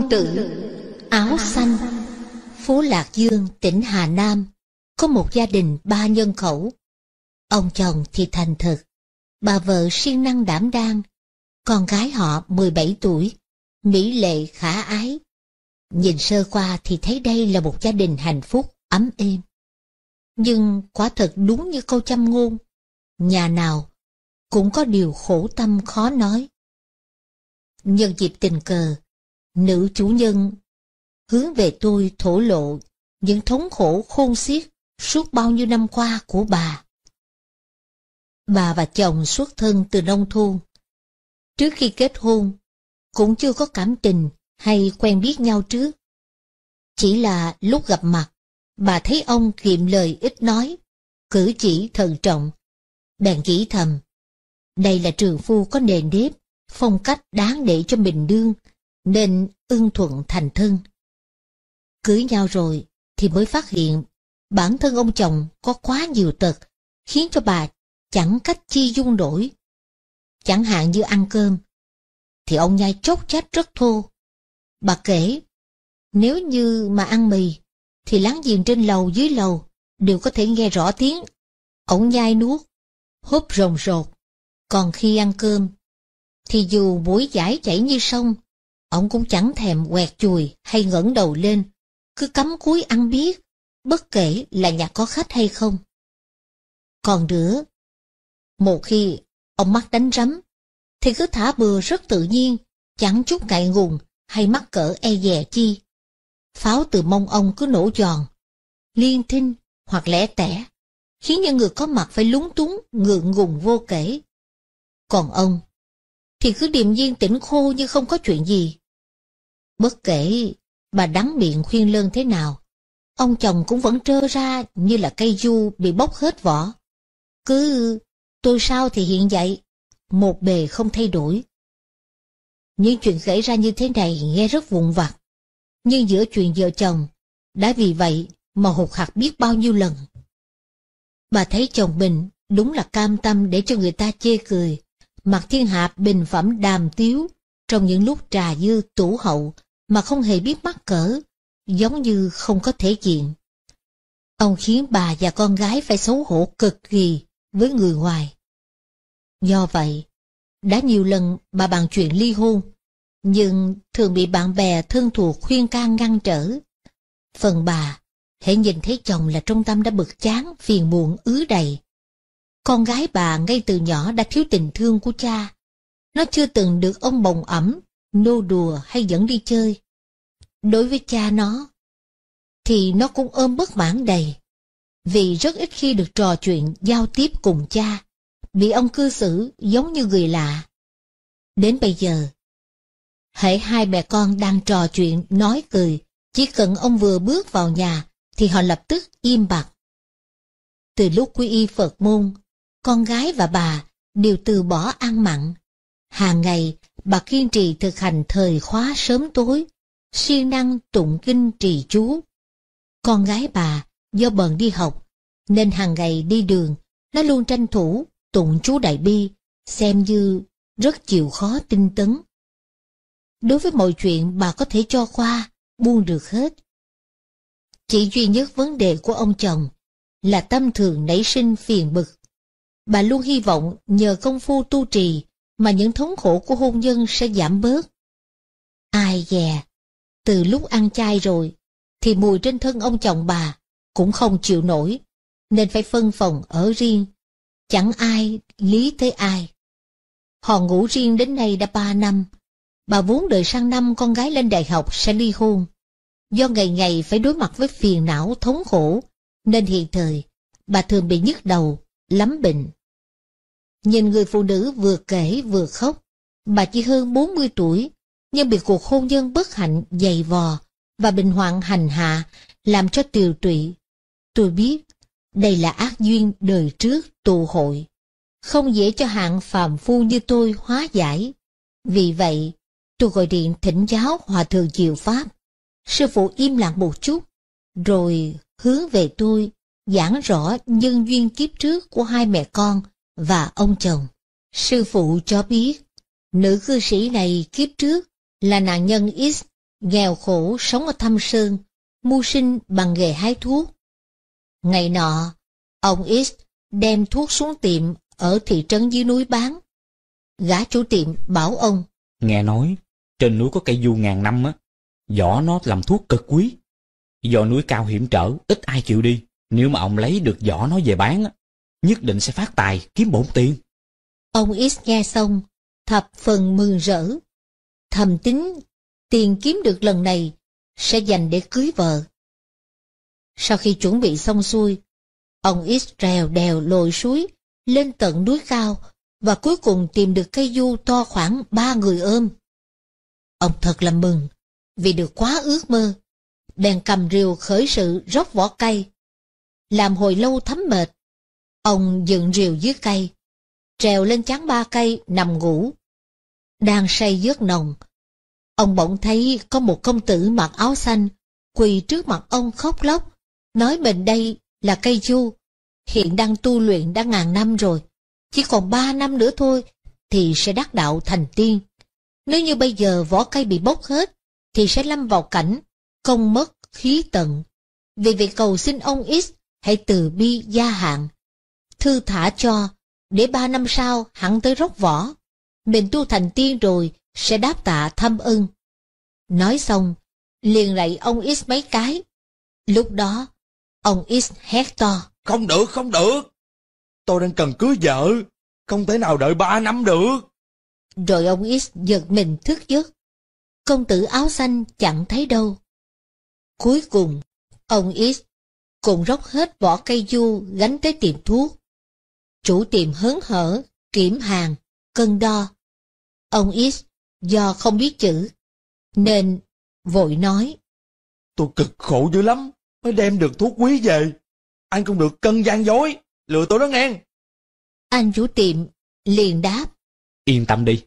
Công tự Áo Xanh Phố Lạc Dương, tỉnh Hà Nam Có một gia đình ba nhân khẩu Ông chồng thì thành thực Bà vợ siêng năng đảm đang Con gái họ 17 tuổi Mỹ lệ khả ái Nhìn sơ qua thì thấy đây là một gia đình hạnh phúc, ấm êm Nhưng quả thật đúng như câu châm ngôn Nhà nào cũng có điều khổ tâm khó nói Nhân dịp tình cờ Nữ chủ nhân hướng về tôi thổ lộ những thống khổ khôn xiết suốt bao nhiêu năm qua của bà. Bà và chồng xuất thân từ nông thôn. Trước khi kết hôn, cũng chưa có cảm tình hay quen biết nhau trước. Chỉ là lúc gặp mặt, bà thấy ông kiệm lời ít nói, cử chỉ thận trọng, bèn nghĩ thầm. Đây là trường phu có nền nếp, phong cách đáng để cho mình đương, nên ưng thuận thành thân. Cưới nhau rồi thì mới phát hiện bản thân ông chồng có quá nhiều tật, khiến cho bà chẳng cách chi dung nổi. Chẳng hạn như ăn cơm, thì ông nhai chốc chết rất thô. Bà kể, nếu như mà ăn mì, thì láng giềng trên lầu dưới lầu đều có thể nghe rõ tiếng. Ông nhai nuốt, húp rồng rột. Còn khi ăn cơm, thì dù mũi giải chảy như sông, Ông cũng chẳng thèm quẹt chùi hay ngẩng đầu lên, cứ cắm cúi ăn biết, bất kể là nhà có khách hay không. Còn nữa, một khi ông mắc đánh rắm, thì cứ thả bừa rất tự nhiên, chẳng chút ngại ngùng hay mắc cỡ e dè chi. Pháo từ mông ông cứ nổ giòn, liên thinh hoặc lẻ tẻ, khiến những người có mặt phải lúng túng, ngượng ngùng vô kể. Còn ông thì cứ điềm nhiên tỉnh khô như không có chuyện gì. Bất kể bà đắng miệng khuyên lơn thế nào, ông chồng cũng vẫn trơ ra như là cây du bị bóc hết vỏ. Cứ tôi sao thì hiện vậy, một bề không thay đổi. Những chuyện xảy ra như thế này nghe rất vụn vặt, nhưng giữa chuyện vợ chồng, đã vì vậy mà hụt hạt biết bao nhiêu lần. Bà thấy chồng mình đúng là cam tâm để cho người ta chê cười, Mạc Thiên hạ bình phẩm đàm tiếu trong những lúc trà dư tủ hậu mà không hề biết mắc cỡ, giống như không có thể diện. Ông khiến bà và con gái phải xấu hổ cực kỳ với người ngoài. Do vậy, đã nhiều lần bà bàn chuyện ly hôn, nhưng thường bị bạn bè thân thuộc khuyên can ngăn trở. Phần bà, hãy nhìn thấy chồng là trong tâm đã bực chán, phiền muộn ứ đầy. Con gái bà ngay từ nhỏ đã thiếu tình thương của cha. Nó chưa từng được ông bồng ẩm, nô đùa hay dẫn đi chơi. Đối với cha nó, thì nó cũng ôm bất mãn đầy. Vì rất ít khi được trò chuyện giao tiếp cùng cha, bị ông cư xử giống như người lạ. Đến bây giờ, hễ hai mẹ con đang trò chuyện, nói cười, chỉ cần ông vừa bước vào nhà thì họ lập tức im bặt. Từ lúc quy y Phật môn, con gái và bà đều từ bỏ ăn mặn. Hàng ngày, bà kiên trì thực hành thời khóa sớm tối, siêng năng tụng kinh trì chú. Con gái bà do bận đi học, nên hàng ngày đi đường, nó luôn tranh thủ tụng chú đại bi, xem như rất chịu khó tinh tấn. Đối với mọi chuyện bà có thể cho qua, buông được hết. Chỉ duy nhất vấn đề của ông chồng là tâm thường nảy sinh phiền bực Bà luôn hy vọng nhờ công phu tu trì mà những thống khổ của hôn nhân sẽ giảm bớt. Ai dè, từ lúc ăn chay rồi, thì mùi trên thân ông chồng bà cũng không chịu nổi, nên phải phân phòng ở riêng. Chẳng ai lý tới ai. Họ ngủ riêng đến nay đã ba năm. Bà vốn đợi sang năm con gái lên đại học sẽ ly hôn. Do ngày ngày phải đối mặt với phiền não thống khổ, nên hiện thời, bà thường bị nhức đầu, lắm bệnh. Nhìn người phụ nữ vừa kể vừa khóc, bà chỉ hơn 40 tuổi, nhưng bị cuộc hôn nhân bất hạnh dày vò và bệnh hoạn hành hạ làm cho tiều tụy. Tôi biết, đây là ác duyên đời trước tù hội, không dễ cho hạng phàm phu như tôi hóa giải. Vì vậy, tôi gọi điện thỉnh giáo Hòa Thượng Diệu Pháp. Sư phụ im lặng một chút, rồi hướng về tôi giảng rõ nhân duyên kiếp trước của hai mẹ con và ông chồng. Sư phụ cho biết, nữ cư sĩ này kiếp trước là nạn nhân X, nghèo khổ sống ở Thâm Sơn, mưu sinh bằng nghề hái thuốc. Ngày nọ, ông X đem thuốc xuống tiệm ở thị trấn dưới núi bán. Gã chủ tiệm bảo ông. Nghe nói, trên núi có cây du ngàn năm á, vỏ nó làm thuốc cực quý. Do núi cao hiểm trở, ít ai chịu đi. Nếu mà ông lấy được vỏ nó về bán á, nhất định sẽ phát tài kiếm bổn tiền. Ông X nghe xong, thập phần mừng rỡ. Thầm tính, tiền kiếm được lần này sẽ dành để cưới vợ. Sau khi chuẩn bị xong xuôi, ông X rèo đèo lội suối, lên tận núi cao và cuối cùng tìm được cây du to khoảng ba người ôm. Ông thật là mừng, vì được quá ước mơ. Bèn cầm rìu khởi sự rót vỏ cây. Làm hồi lâu thấm mệt, Ông dựng rìu dưới cây, trèo lên chán ba cây nằm ngủ. Đang say giấc nồng, ông bỗng thấy có một công tử mặc áo xanh quỳ trước mặt ông khóc lóc, nói mình đây là cây chu hiện đang tu luyện đã ngàn năm rồi, chỉ còn ba năm nữa thôi thì sẽ đắc đạo thành tiên. Nếu như bây giờ vỏ cây bị bốc hết, thì sẽ lâm vào cảnh công mất khí tận. Vì vậy cầu xin ông X hãy từ bi gia hạn, thư thả cho, để ba năm sau hẳn tới rốc võ. Mình tu thành tiên rồi, sẽ đáp tạ thăm ưng. Nói xong, liền lạy ông X mấy cái. Lúc đó, ông X hét to. Không được, không được. Tôi đang cần cưới vợ, không thể nào đợi ba năm được. Rồi ông X giật mình thức giấc. Công tử áo xanh chẳng thấy đâu. Cuối cùng, ông X cùng róc hết vỏ cây du gánh tới tiệm thuốc chủ tiệm hớn hở, kiểm hàng, cân đo. Ông X do không biết chữ, nên vội nói. Tôi cực khổ dữ lắm, mới đem được thuốc quý về. Anh không được cân gian dối, lừa tôi đó nghe. Anh chủ tiệm liền đáp. Yên tâm đi,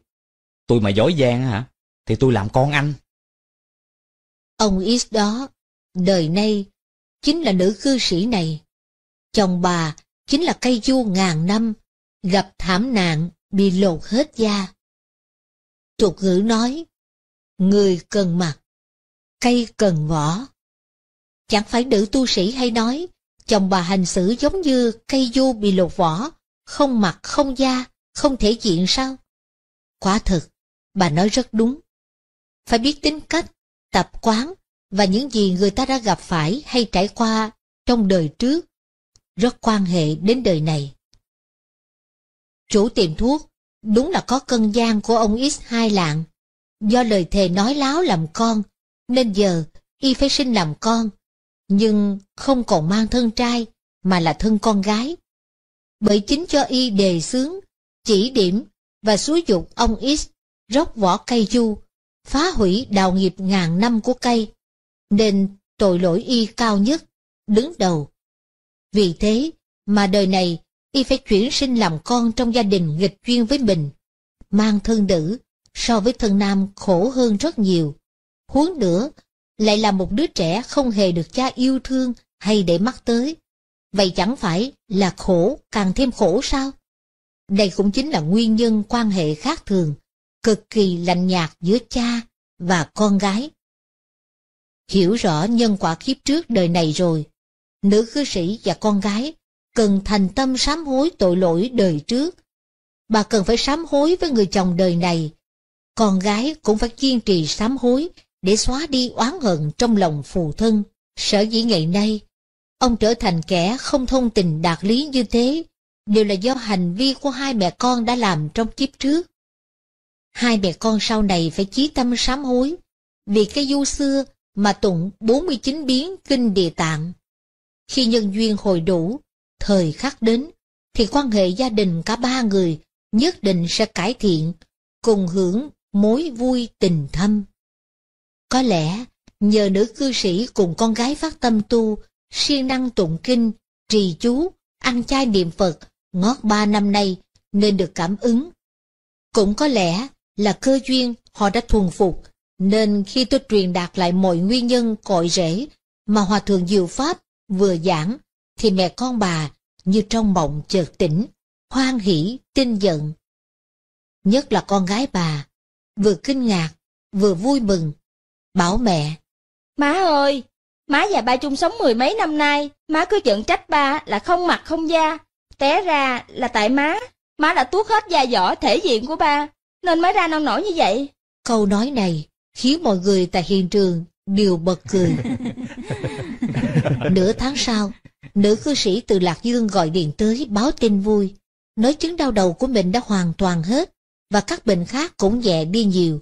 tôi mà dối gian hả, thì tôi làm con anh. Ông X đó, đời nay, chính là nữ cư sĩ này. Chồng bà chính là cây du ngàn năm, gặp thảm nạn, bị lột hết da. Tục ngữ nói, người cần mặt, cây cần vỏ. Chẳng phải nữ tu sĩ hay nói, chồng bà hành xử giống như cây du bị lột vỏ, không mặt không da, không thể diện sao? Quả thực, bà nói rất đúng. Phải biết tính cách, tập quán và những gì người ta đã gặp phải hay trải qua trong đời trước rất quan hệ đến đời này. Chủ tiệm thuốc, đúng là có cân gian của ông x hai lạng. Do lời thề nói láo làm con, nên giờ y phải sinh làm con, nhưng không còn mang thân trai mà là thân con gái. Bởi chính cho y đề xướng, chỉ điểm và xúi dục ông X róc vỏ cây du, phá hủy đào nghiệp ngàn năm của cây, nên tội lỗi y cao nhất, đứng đầu vì thế mà đời này y phải chuyển sinh làm con trong gia đình nghịch duyên với mình. Mang thân nữ so với thân nam khổ hơn rất nhiều. Huống nữa, lại là một đứa trẻ không hề được cha yêu thương hay để mắt tới. Vậy chẳng phải là khổ càng thêm khổ sao? Đây cũng chính là nguyên nhân quan hệ khác thường, cực kỳ lạnh nhạt giữa cha và con gái. Hiểu rõ nhân quả kiếp trước đời này rồi, nữ cư sĩ và con gái cần thành tâm sám hối tội lỗi đời trước. Bà cần phải sám hối với người chồng đời này. Con gái cũng phải kiên trì sám hối để xóa đi oán hận trong lòng phù thân. Sở dĩ ngày nay, ông trở thành kẻ không thông tình đạt lý như thế, đều là do hành vi của hai mẹ con đã làm trong kiếp trước. Hai mẹ con sau này phải chí tâm sám hối, vì cái du xưa mà tụng 49 biến kinh địa tạng khi nhân duyên hồi đủ, thời khắc đến, thì quan hệ gia đình cả ba người nhất định sẽ cải thiện, cùng hưởng mối vui tình thâm. Có lẽ, nhờ nữ cư sĩ cùng con gái phát tâm tu, siêng năng tụng kinh, trì chú, ăn chay niệm Phật, ngót ba năm nay nên được cảm ứng. Cũng có lẽ là cơ duyên họ đã thuần phục, nên khi tôi truyền đạt lại mọi nguyên nhân cội rễ mà Hòa Thượng Diệu Pháp vừa giảng, thì mẹ con bà như trong mộng chợt tỉnh, hoan hỉ, tinh giận. Nhất là con gái bà, vừa kinh ngạc, vừa vui mừng, bảo mẹ. Má ơi, má và ba chung sống mười mấy năm nay, má cứ giận trách ba là không mặt không da, té ra là tại má, má đã tuốt hết da vỏ thể diện của ba, nên mới ra nông nổi như vậy. Câu nói này khiến mọi người tại hiện trường đều bật cười. Nửa tháng sau, nữ cư sĩ từ Lạc Dương gọi điện tới báo tin vui, nói chứng đau đầu của mình đã hoàn toàn hết và các bệnh khác cũng nhẹ đi nhiều.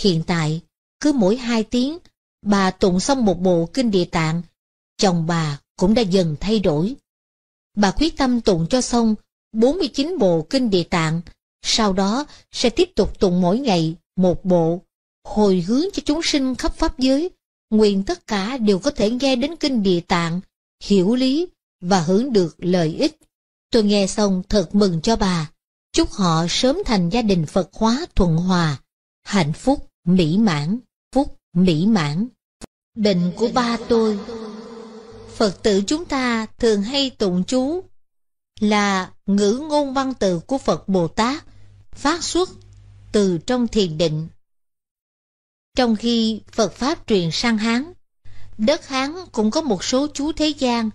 Hiện tại, cứ mỗi hai tiếng, bà tụng xong một bộ kinh địa tạng, chồng bà cũng đã dần thay đổi. Bà quyết tâm tụng cho xong 49 bộ kinh địa tạng, sau đó sẽ tiếp tục tụng mỗi ngày một bộ, hồi hướng cho chúng sinh khắp pháp giới nguyện tất cả đều có thể nghe đến kinh địa tạng, hiểu lý và hưởng được lợi ích. Tôi nghe xong thật mừng cho bà, chúc họ sớm thành gia đình Phật hóa thuận hòa, hạnh phúc, mỹ mãn, phúc, mỹ mãn. Định của ba tôi Phật tử chúng ta thường hay tụng chú là ngữ ngôn văn tự của Phật Bồ Tát phát xuất từ trong thiền định trong khi Phật Pháp truyền sang Hán, đất Hán cũng có một số chú thế gian.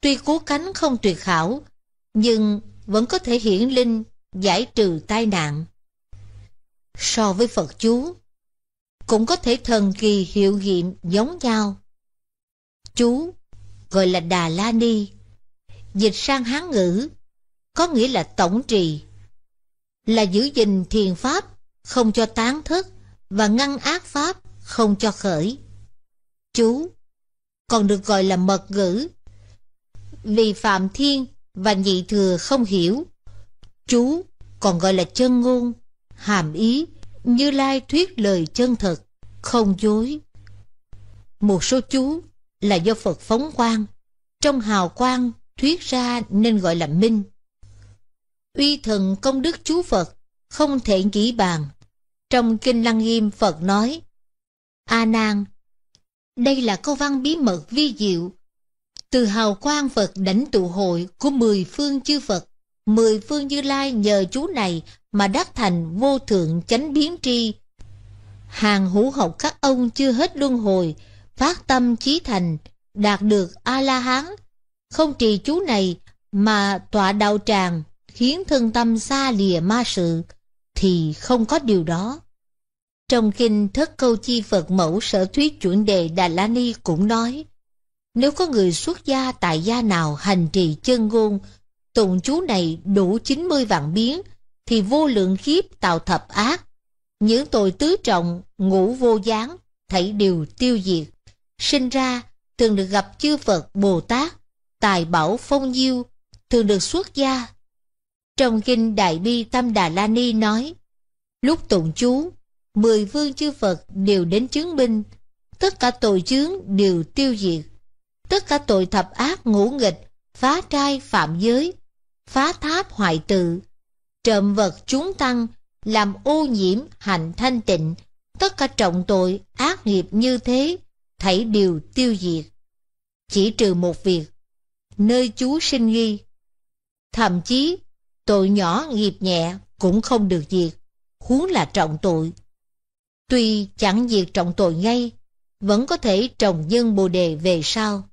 Tuy cố cánh không tuyệt khảo, nhưng vẫn có thể hiển linh giải trừ tai nạn. So với Phật chú, cũng có thể thần kỳ hiệu nghiệm giống nhau. Chú gọi là Đà La Ni, dịch sang Hán ngữ, có nghĩa là tổng trì, là giữ gìn thiền pháp, không cho tán thức và ngăn ác pháp không cho khởi. Chú còn được gọi là mật ngữ vì Phạm Thiên và Nhị Thừa không hiểu. Chú còn gọi là chân ngôn, hàm ý, như lai thuyết lời chân thật, không dối. Một số chú là do Phật phóng quang, trong hào quang thuyết ra nên gọi là minh. Uy thần công đức chú Phật không thể nghĩ bàn. Trong Kinh Lăng Nghiêm Phật nói, A Nan, đây là câu văn bí mật vi diệu, từ hào quang Phật đảnh tụ hội của mười phương chư Phật, mười phương như lai nhờ chú này mà đắc thành vô thượng chánh biến tri. Hàng hữu học các ông chưa hết luân hồi, phát tâm chí thành, đạt được A-la-hán, không trì chú này mà tọa đạo tràng, khiến thân tâm xa lìa ma sự, thì không có điều đó. Trong kinh Thất Câu Chi Phật Mẫu Sở Thuyết Chuẩn Đề Đà La Ni cũng nói, nếu có người xuất gia tại gia nào hành trì chân ngôn, tụng chú này đủ 90 vạn biến, thì vô lượng khiếp tạo thập ác. Những tội tứ trọng, ngũ vô gián, thảy đều tiêu diệt. Sinh ra, thường được gặp chư Phật Bồ Tát, tài bảo phong nhiêu, thường được xuất gia trong kinh Đại Bi Tâm Đà La Ni nói, lúc tụng chú, mười vương chư Phật đều đến chứng minh, tất cả tội chướng đều tiêu diệt, tất cả tội thập ác ngũ nghịch, phá trai phạm giới, phá tháp hoại tự, trộm vật chúng tăng, làm ô nhiễm hạnh thanh tịnh, tất cả trọng tội ác nghiệp như thế, thảy đều tiêu diệt. Chỉ trừ một việc, nơi chú sinh ghi. Thậm chí, tội nhỏ nghiệp nhẹ cũng không được diệt, huống là trọng tội. Tuy chẳng diệt trọng tội ngay, vẫn có thể trồng nhân bồ đề về sau.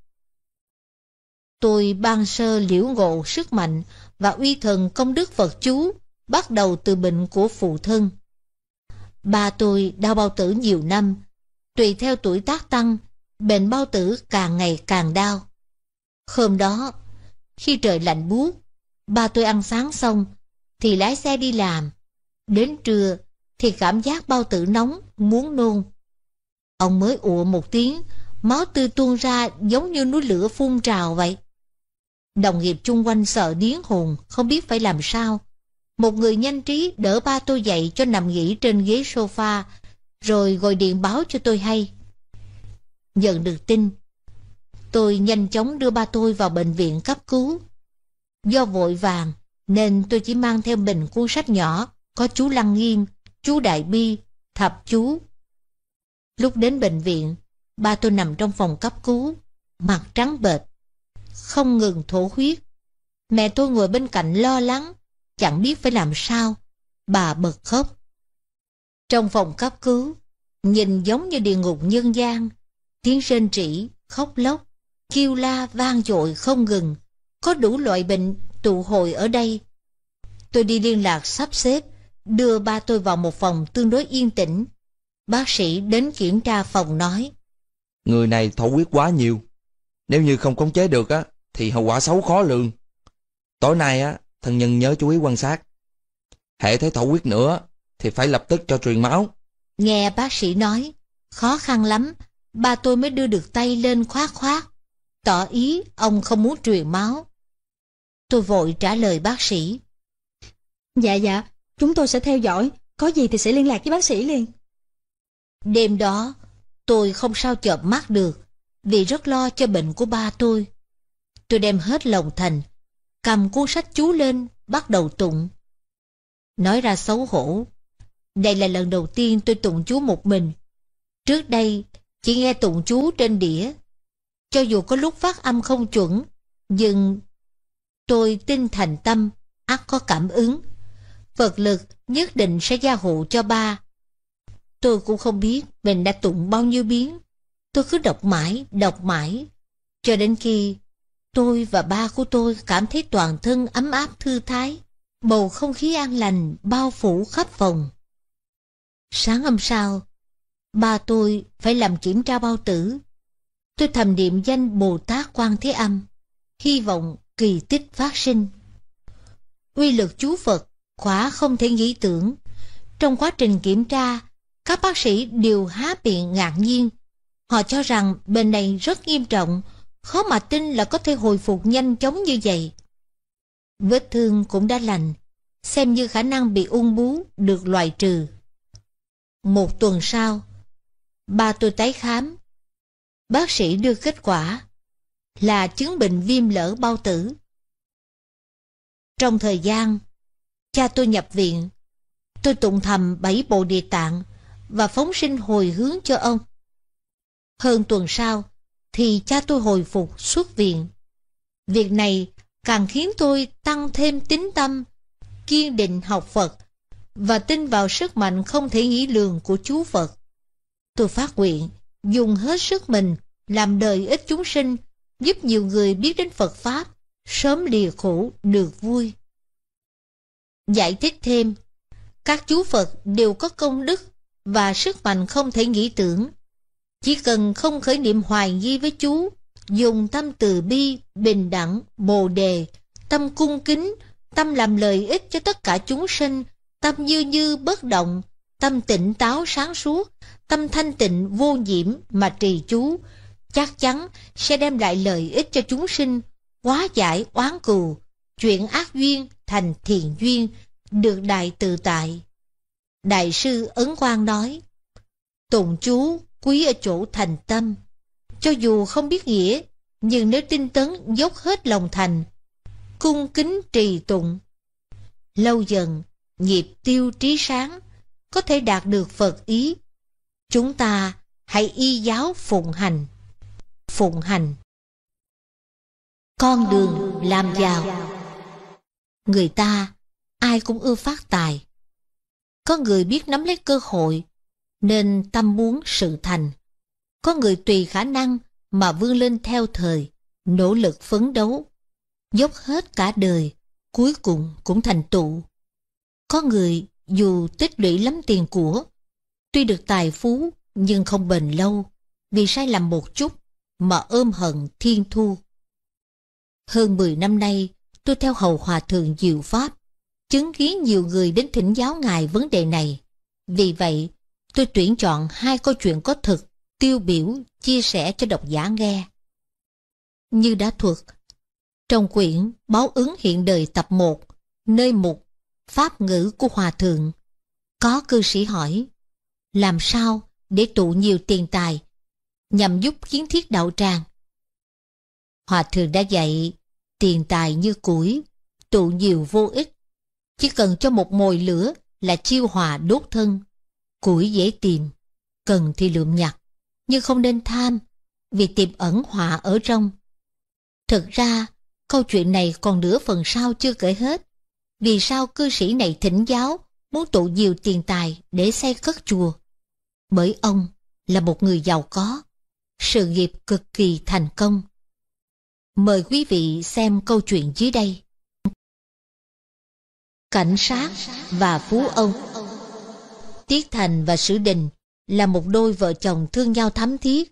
Tôi ban sơ liễu ngộ sức mạnh và uy thần công đức Phật chú, bắt đầu từ bệnh của phụ thân. Ba tôi đau bao tử nhiều năm, tùy theo tuổi tác tăng, bệnh bao tử càng ngày càng đau. Hôm đó, khi trời lạnh buốt, Ba tôi ăn sáng xong, thì lái xe đi làm. Đến trưa, thì cảm giác bao tử nóng, muốn nôn. Ông mới ủa một tiếng, máu tươi tuôn ra giống như núi lửa phun trào vậy. Đồng nghiệp chung quanh sợ điếng hồn, không biết phải làm sao. Một người nhanh trí đỡ ba tôi dậy cho nằm nghỉ trên ghế sofa, rồi gọi điện báo cho tôi hay. Nhận được tin, tôi nhanh chóng đưa ba tôi vào bệnh viện cấp cứu. Do vội vàng, nên tôi chỉ mang theo bình cuốn sách nhỏ, có chú Lăng Nghiêm, chú Đại Bi, thập chú. Lúc đến bệnh viện, ba tôi nằm trong phòng cấp cứu, mặt trắng bệch, không ngừng thổ huyết. Mẹ tôi ngồi bên cạnh lo lắng, chẳng biết phải làm sao. Bà bật khóc. Trong phòng cấp cứu, nhìn giống như địa ngục nhân gian, tiếng rên rỉ, khóc lóc, kêu la vang dội không ngừng có đủ loại bệnh tụ hội ở đây. Tôi đi liên lạc sắp xếp, đưa ba tôi vào một phòng tương đối yên tĩnh. Bác sĩ đến kiểm tra phòng nói. Người này thổ huyết quá nhiều. Nếu như không khống chế được á, thì hậu quả xấu khó lường. Tối nay á, thân nhân nhớ chú ý quan sát. Hệ thấy thổ huyết nữa, thì phải lập tức cho truyền máu. Nghe bác sĩ nói, khó khăn lắm, ba tôi mới đưa được tay lên khoát khoát tỏ ý ông không muốn truyền máu. Tôi vội trả lời bác sĩ. Dạ dạ, chúng tôi sẽ theo dõi, có gì thì sẽ liên lạc với bác sĩ liền. Đêm đó, tôi không sao chợp mắt được, vì rất lo cho bệnh của ba tôi. Tôi đem hết lòng thành, cầm cuốn sách chú lên, bắt đầu tụng. Nói ra xấu hổ, đây là lần đầu tiên tôi tụng chú một mình. Trước đây, chỉ nghe tụng chú trên đĩa cho dù có lúc phát âm không chuẩn, nhưng tôi tin thành tâm, ắt có cảm ứng. Phật lực nhất định sẽ gia hộ cho ba. Tôi cũng không biết mình đã tụng bao nhiêu biến. Tôi cứ đọc mãi, đọc mãi. Cho đến khi tôi và ba của tôi cảm thấy toàn thân ấm áp thư thái, bầu không khí an lành bao phủ khắp phòng. Sáng hôm sau, ba tôi phải làm kiểm tra bao tử Tôi thầm niệm danh Bồ Tát Quan Thế Âm, hy vọng kỳ tích phát sinh. Uy lực chú Phật quả không thể nghĩ tưởng. Trong quá trình kiểm tra, các bác sĩ đều há miệng ngạc nhiên. Họ cho rằng bệnh này rất nghiêm trọng, khó mà tin là có thể hồi phục nhanh chóng như vậy. Vết thương cũng đã lành, xem như khả năng bị ung bú được loại trừ. Một tuần sau, ba tôi tái khám, bác sĩ đưa kết quả là chứng bệnh viêm lỡ bao tử. Trong thời gian, cha tôi nhập viện, tôi tụng thầm bảy bộ địa tạng và phóng sinh hồi hướng cho ông. Hơn tuần sau, thì cha tôi hồi phục xuất viện. Việc này càng khiến tôi tăng thêm tín tâm, kiên định học Phật và tin vào sức mạnh không thể nghĩ lường của chú Phật. Tôi phát nguyện, dùng hết sức mình làm đời ích chúng sinh, giúp nhiều người biết đến Phật Pháp, sớm lìa khổ được vui. Giải thích thêm, các chú Phật đều có công đức và sức mạnh không thể nghĩ tưởng. Chỉ cần không khởi niệm hoài nghi với chú, dùng tâm từ bi, bình đẳng, bồ đề, tâm cung kính, tâm làm lợi ích cho tất cả chúng sinh, tâm như như bất động, tâm tỉnh táo sáng suốt, tâm thanh tịnh vô nhiễm mà trì chú, chắc chắn sẽ đem lại lợi ích cho chúng sinh, hóa giải oán cừu, chuyển ác duyên thành thiện duyên, được đại tự tại. Đại sư Ấn Quang nói, tùng chú quý ở chỗ thành tâm, cho dù không biết nghĩa, nhưng nếu tinh tấn dốc hết lòng thành, cung kính trì tụng. Lâu dần, nghiệp tiêu trí sáng, có thể đạt được Phật ý Chúng ta hãy y giáo phụng hành. Phụng hành Con đường làm giàu Người ta ai cũng ưa phát tài. Có người biết nắm lấy cơ hội nên tâm muốn sự thành. Có người tùy khả năng mà vươn lên theo thời, nỗ lực phấn đấu, dốc hết cả đời, cuối cùng cũng thành tựu. Có người dù tích lũy lắm tiền của Tuy được tài phú, nhưng không bền lâu, vì sai lầm một chút mà ôm hận thiên thu. Hơn 10 năm nay, tôi theo hầu hòa thượng diệu pháp, chứng kiến nhiều người đến thỉnh giáo ngài vấn đề này. Vì vậy, tôi tuyển chọn hai câu chuyện có thực, tiêu biểu, chia sẻ cho độc giả nghe. Như đã thuật, trong quyển Báo ứng hiện đời tập 1, nơi mục Pháp ngữ của Hòa Thượng, có cư sĩ hỏi, làm sao để tụ nhiều tiền tài, nhằm giúp kiến thiết đạo tràng. Hòa thượng đã dạy, tiền tài như củi, tụ nhiều vô ích, chỉ cần cho một mồi lửa là chiêu hòa đốt thân. Củi dễ tìm, cần thì lượm nhặt, nhưng không nên tham, vì tiềm ẩn họa ở trong. Thực ra, câu chuyện này còn nửa phần sau chưa kể hết. Vì sao cư sĩ này thỉnh giáo muốn tụ nhiều tiền tài để xây cất chùa? bởi ông là một người giàu có, sự nghiệp cực kỳ thành công. Mời quý vị xem câu chuyện dưới đây. Cảnh sát và phú ông Tiết Thành và Sử Đình là một đôi vợ chồng thương nhau thắm thiết.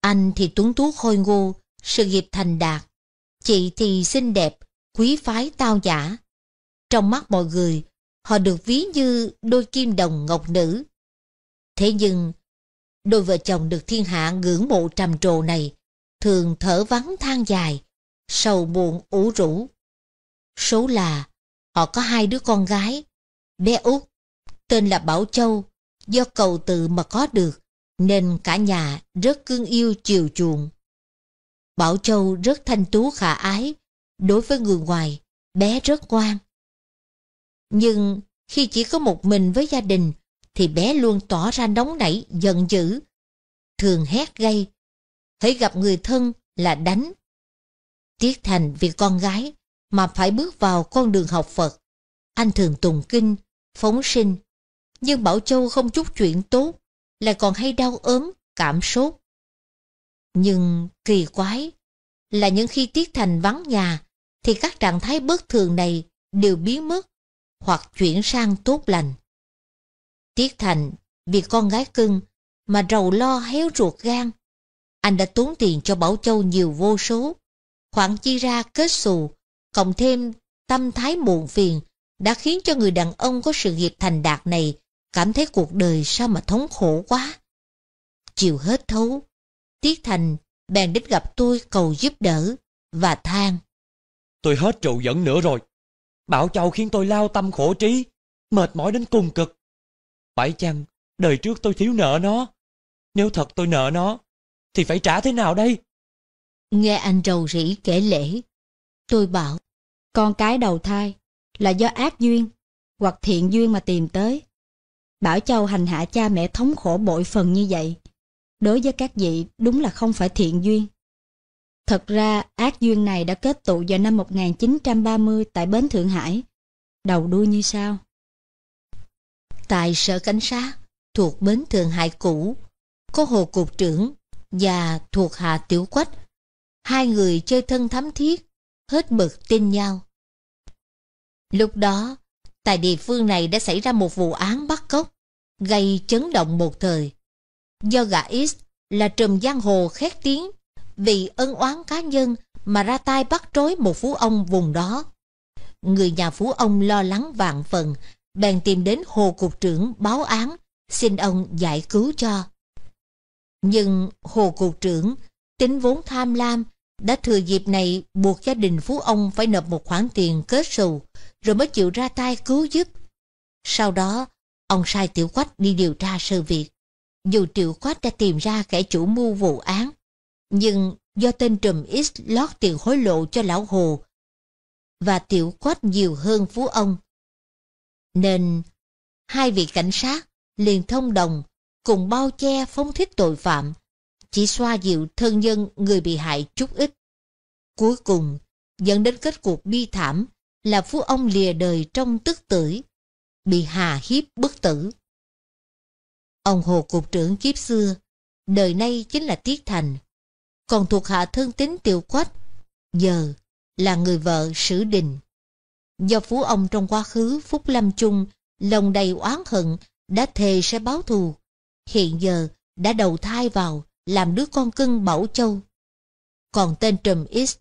Anh thì tuấn tú khôi ngô, sự nghiệp thành đạt. Chị thì xinh đẹp, quý phái tao giả. Trong mắt mọi người, họ được ví như đôi kim đồng ngọc nữ Thế nhưng, đôi vợ chồng được thiên hạ ngưỡng mộ trầm trồ này, thường thở vắng than dài, sầu buồn ủ rũ. Số là, họ có hai đứa con gái, bé út, tên là Bảo Châu, do cầu từ mà có được, nên cả nhà rất cưng yêu chiều chuộng. Bảo Châu rất thanh tú khả ái, đối với người ngoài, bé rất ngoan. Nhưng khi chỉ có một mình với gia đình, thì bé luôn tỏ ra nóng nảy, giận dữ. Thường hét gay, thấy gặp người thân là đánh. Tiếc thành vì con gái mà phải bước vào con đường học Phật. Anh thường tùng kinh, phóng sinh. Nhưng Bảo Châu không chút chuyện tốt, lại còn hay đau ớn, cảm sốt. Nhưng kỳ quái là những khi Tiết Thành vắng nhà thì các trạng thái bất thường này đều biến mất hoặc chuyển sang tốt lành. Tiết Thành vì con gái cưng mà rầu lo héo ruột gan. Anh đã tốn tiền cho Bảo Châu nhiều vô số. Khoản chi ra kết xù, cộng thêm tâm thái muộn phiền đã khiến cho người đàn ông có sự nghiệp thành đạt này cảm thấy cuộc đời sao mà thống khổ quá. Chiều hết thấu, Tiết Thành bèn đến gặp tôi cầu giúp đỡ và than. Tôi hết trụ giận nữa rồi. Bảo Châu khiến tôi lao tâm khổ trí, mệt mỏi đến cùng cực. Phải chăng đời trước tôi thiếu nợ nó? Nếu thật tôi nợ nó, thì phải trả thế nào đây? Nghe anh rầu rĩ kể lễ, tôi bảo, con cái đầu thai là do ác duyên hoặc thiện duyên mà tìm tới. Bảo Châu hành hạ cha mẹ thống khổ bội phần như vậy, đối với các vị đúng là không phải thiện duyên. Thật ra ác duyên này đã kết tụ vào năm 1930 tại Bến Thượng Hải, đầu đuôi như sau tại Sở Cảnh sát thuộc Bến Thượng Hải cũ, có Hồ Cục trưởng và thuộc Hạ Tiểu Quách. Hai người chơi thân thắm thiết, hết mực tin nhau. Lúc đó, tại địa phương này đã xảy ra một vụ án bắt cóc, gây chấn động một thời. Do gã X là trùm giang hồ khét tiếng, vì ân oán cá nhân mà ra tay bắt trói một phú ông vùng đó. Người nhà phú ông lo lắng vạn phần bèn tìm đến Hồ Cục trưởng báo án, xin ông giải cứu cho. Nhưng Hồ Cục trưởng, tính vốn tham lam, đã thừa dịp này buộc gia đình Phú Ông phải nộp một khoản tiền kết sù, rồi mới chịu ra tay cứu giúp. Sau đó, ông sai Tiểu Quách đi điều tra sự việc. Dù Tiểu Quách đã tìm ra kẻ chủ mưu vụ án, nhưng do tên trùm X lót tiền hối lộ cho lão Hồ, và Tiểu Quách nhiều hơn Phú Ông, nên hai vị cảnh sát liền thông đồng cùng bao che phóng thích tội phạm, chỉ xoa dịu thân nhân người bị hại chút ít. Cuối cùng, dẫn đến kết cuộc bi thảm là phú ông lìa đời trong tức tử, bị hà hiếp bất tử. Ông Hồ Cục trưởng kiếp xưa, đời nay chính là Tiết Thành, còn thuộc hạ thân tính Tiểu Quách, giờ là người vợ Sử Đình. Do phú ông trong quá khứ Phúc Lâm chung lòng đầy oán hận đã thề sẽ báo thù. Hiện giờ đã đầu thai vào làm đứa con cưng Bảo Châu. Còn tên Trùm X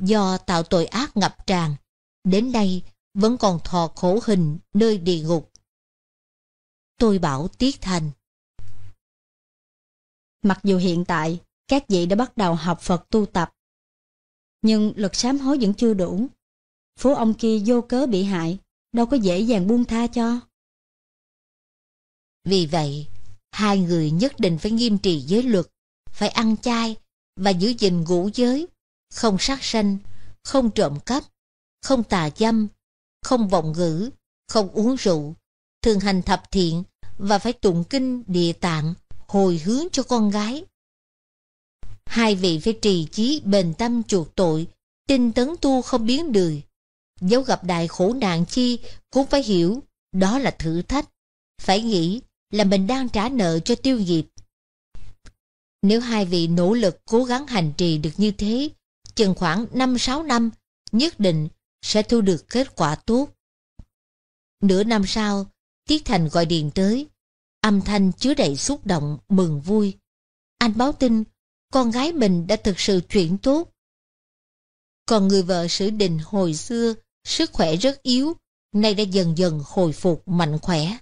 do tạo tội ác ngập tràn đến nay vẫn còn thọ khổ hình nơi địa ngục. Tôi bảo Tiết Thành Mặc dù hiện tại các vị đã bắt đầu học Phật tu tập nhưng lực sám hối vẫn chưa đủ Phú ông kia vô cớ bị hại, đâu có dễ dàng buông tha cho. Vì vậy, hai người nhất định phải nghiêm trì giới luật, phải ăn chay và giữ gìn ngũ giới, không sát sanh, không trộm cắp, không tà dâm, không vọng ngữ, không uống rượu, thường hành thập thiện và phải tụng kinh địa tạng hồi hướng cho con gái. Hai vị phải trì chí bền tâm chuộc tội, tinh tấn tu không biến đời, dẫu gặp đại khổ nạn chi cũng phải hiểu đó là thử thách. Phải nghĩ là mình đang trả nợ cho tiêu diệt Nếu hai vị nỗ lực cố gắng hành trì được như thế, chừng khoảng năm sáu năm, nhất định sẽ thu được kết quả tốt. Nửa năm sau, Tiết Thành gọi điện tới. Âm thanh chứa đầy xúc động, mừng vui. Anh báo tin, con gái mình đã thực sự chuyển tốt. Còn người vợ sử đình hồi xưa sức khỏe rất yếu, nay đã dần dần hồi phục mạnh khỏe.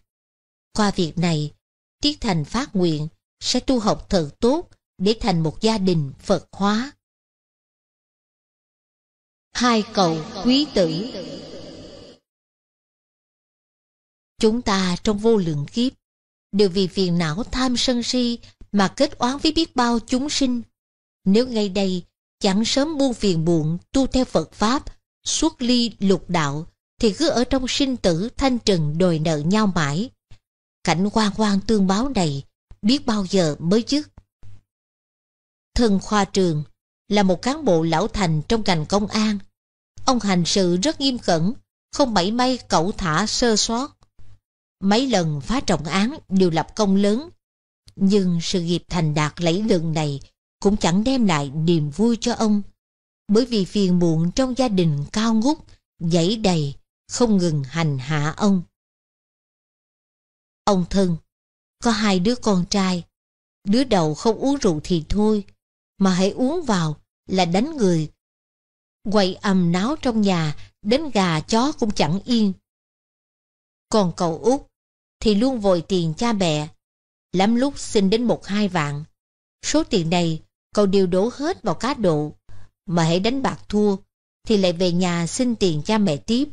Qua việc này, Tiết Thành phát nguyện sẽ tu học thật tốt để thành một gia đình Phật hóa. Hai cậu quý tử Chúng ta trong vô lượng kiếp đều vì phiền não tham sân si mà kết oán với biết bao chúng sinh. Nếu ngay đây chẳng sớm buông phiền muộn tu theo Phật Pháp xuất ly lục đạo thì cứ ở trong sinh tử thanh trừng đồi nợ nhau mãi. Cảnh quan quan tương báo này biết bao giờ mới dứt. Thân Khoa Trường là một cán bộ lão thành trong ngành công an. Ông hành sự rất nghiêm cẩn, không mảy may cẩu thả sơ sót. Mấy lần phá trọng án đều lập công lớn, nhưng sự nghiệp thành đạt lẫy lừng này cũng chẳng đem lại niềm vui cho ông bởi vì phiền muộn trong gia đình cao ngút, dãy đầy, không ngừng hành hạ ông. Ông thân, có hai đứa con trai, đứa đầu không uống rượu thì thôi, mà hãy uống vào là đánh người. Quậy ầm náo trong nhà, đến gà chó cũng chẳng yên. Còn cậu út thì luôn vội tiền cha mẹ, lắm lúc xin đến một hai vạn. Số tiền này cậu đều đổ hết vào cá độ mà hãy đánh bạc thua thì lại về nhà xin tiền cha mẹ tiếp.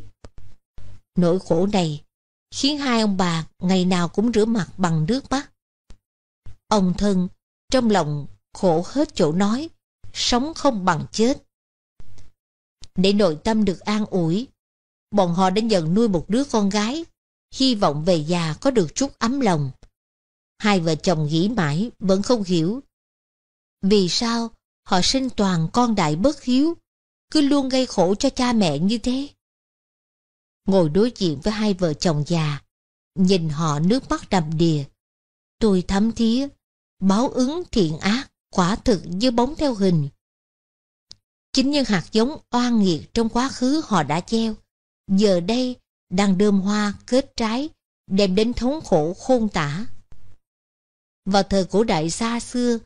Nỗi khổ này khiến hai ông bà ngày nào cũng rửa mặt bằng nước mắt. Ông thân trong lòng khổ hết chỗ nói, sống không bằng chết. Để nội tâm được an ủi, bọn họ đã dần nuôi một đứa con gái, hy vọng về già có được chút ấm lòng. Hai vợ chồng nghĩ mãi vẫn không hiểu. Vì sao Họ sinh toàn con đại bất hiếu, cứ luôn gây khổ cho cha mẹ như thế. Ngồi đối diện với hai vợ chồng già, nhìn họ nước mắt đầm đìa. Tôi thấm thía, báo ứng thiện ác, quả thực như bóng theo hình. Chính những hạt giống oan nghiệt trong quá khứ họ đã gieo, giờ đây đang đơm hoa kết trái, đem đến thống khổ khôn tả. Vào thời cổ đại xa xưa,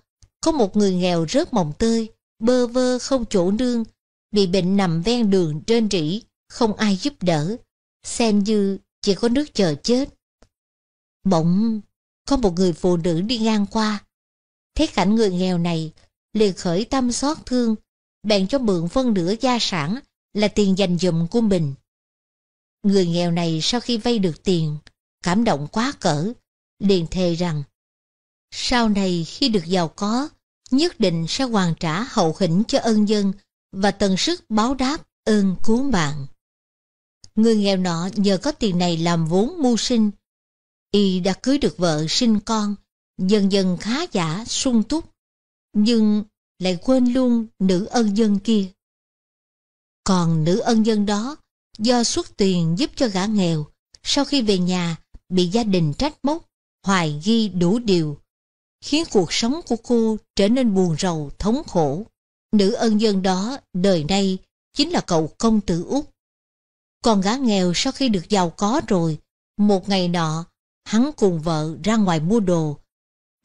có một người nghèo rớt mồng tơi, bơ vơ không chỗ nương, bị bệnh nằm ven đường trên rỉ, không ai giúp đỡ. Xem như chỉ có nước chờ chết. Bỗng, có một người phụ nữ đi ngang qua. Thấy cảnh người nghèo này, liền khởi tâm xót thương, bèn cho mượn phân nửa gia sản là tiền dành dụm của mình. Người nghèo này sau khi vay được tiền, cảm động quá cỡ, liền thề rằng sau này khi được giàu có, nhất định sẽ hoàn trả hậu hĩnh cho ân dân và tần sức báo đáp ơn cứu mạng. Người nghèo nọ nhờ có tiền này làm vốn mưu sinh. Y đã cưới được vợ sinh con, dần dần khá giả, sung túc, nhưng lại quên luôn nữ ân dân kia. Còn nữ ân dân đó, do xuất tiền giúp cho gã nghèo, sau khi về nhà bị gia đình trách móc, hoài ghi đủ điều, khiến cuộc sống của cô trở nên buồn rầu thống khổ. Nữ ân dân đó đời nay chính là cậu công tử Úc. Con gái nghèo sau khi được giàu có rồi, một ngày nọ, hắn cùng vợ ra ngoài mua đồ.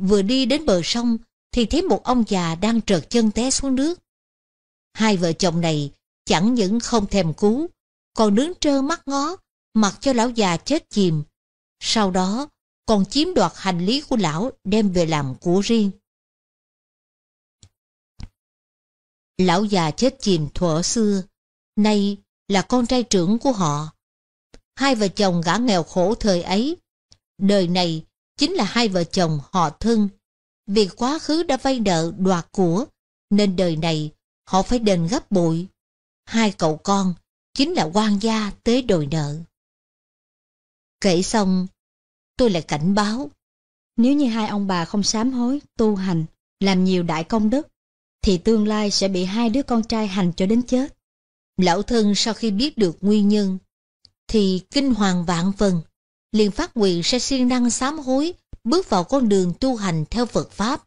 Vừa đi đến bờ sông thì thấy một ông già đang trợt chân té xuống nước. Hai vợ chồng này chẳng những không thèm cứu, còn đứng trơ mắt ngó, mặc cho lão già chết chìm. Sau đó, còn chiếm đoạt hành lý của lão đem về làm của riêng. Lão già chết chìm thuở xưa, nay là con trai trưởng của họ. Hai vợ chồng gã nghèo khổ thời ấy, đời này chính là hai vợ chồng họ thân. Vì quá khứ đã vay nợ đoạt của, nên đời này họ phải đền gấp bội. Hai cậu con chính là quan gia tới đòi nợ. Kể xong, tôi lại cảnh báo. Nếu như hai ông bà không sám hối, tu hành, làm nhiều đại công đức, thì tương lai sẽ bị hai đứa con trai hành cho đến chết. Lão thân sau khi biết được nguyên nhân, thì kinh hoàng vạn phần, liền phát nguyện sẽ siêng năng sám hối, bước vào con đường tu hành theo Phật Pháp.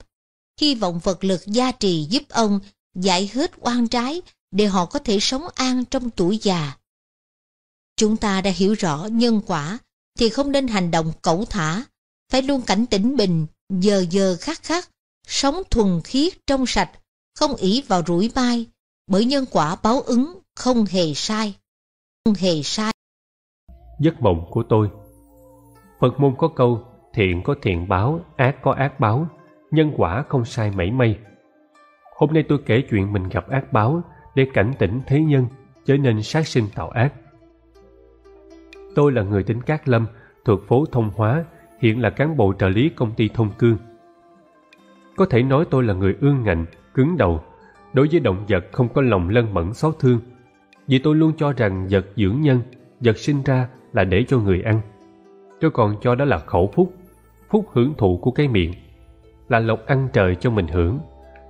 Hy vọng Phật lực gia trì giúp ông giải hết oan trái để họ có thể sống an trong tuổi già. Chúng ta đã hiểu rõ nhân quả thì không nên hành động cẩu thả, phải luôn cảnh tỉnh bình, giờ giờ khắc khắc, sống thuần khiết trong sạch, không ỷ vào rủi bay, bởi nhân quả báo ứng không hề sai. Không hề sai. Giấc mộng của tôi Phật môn có câu thiện có thiện báo, ác có ác báo, nhân quả không sai mảy may. Hôm nay tôi kể chuyện mình gặp ác báo để cảnh tỉnh thế nhân, chớ nên sát sinh tạo ác. Tôi là người tính Cát Lâm, thuộc phố Thông Hóa, hiện là cán bộ trợ lý công ty Thông Cương. Có thể nói tôi là người ương ngạnh, cứng đầu, đối với động vật không có lòng lân mẫn xót thương. Vì tôi luôn cho rằng vật dưỡng nhân, vật sinh ra là để cho người ăn. Tôi còn cho đó là khẩu phúc, phúc hưởng thụ của cái miệng, là lộc ăn trời cho mình hưởng.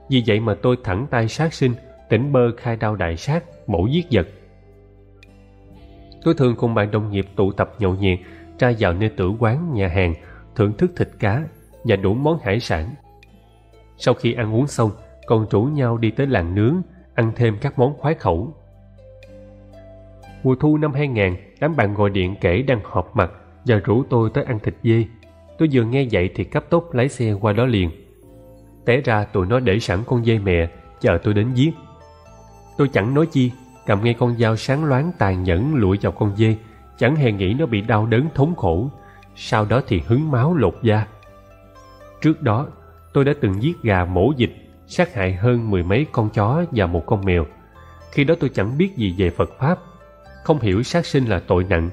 Vì vậy mà tôi thẳng tay sát sinh, tỉnh bơ khai đao đại sát, mẫu giết vật. Tôi thường cùng bạn đồng nghiệp tụ tập nhậu nhiệt, ra vào nơi tử quán, nhà hàng, thưởng thức thịt cá và đủ món hải sản. Sau khi ăn uống xong, còn rủ nhau đi tới làng nướng, ăn thêm các món khoái khẩu. Mùa thu năm 2000, đám bạn gọi điện kể đang họp mặt và rủ tôi tới ăn thịt dê. Tôi vừa nghe vậy thì cấp tốc lái xe qua đó liền. Té ra tụi nó để sẵn con dê mẹ, chờ tôi đến giết. Tôi chẳng nói chi cầm ngay con dao sáng loáng tàn nhẫn lụi vào con dê chẳng hề nghĩ nó bị đau đớn thống khổ sau đó thì hứng máu lột da trước đó tôi đã từng giết gà mổ dịch sát hại hơn mười mấy con chó và một con mèo khi đó tôi chẳng biết gì về phật pháp không hiểu sát sinh là tội nặng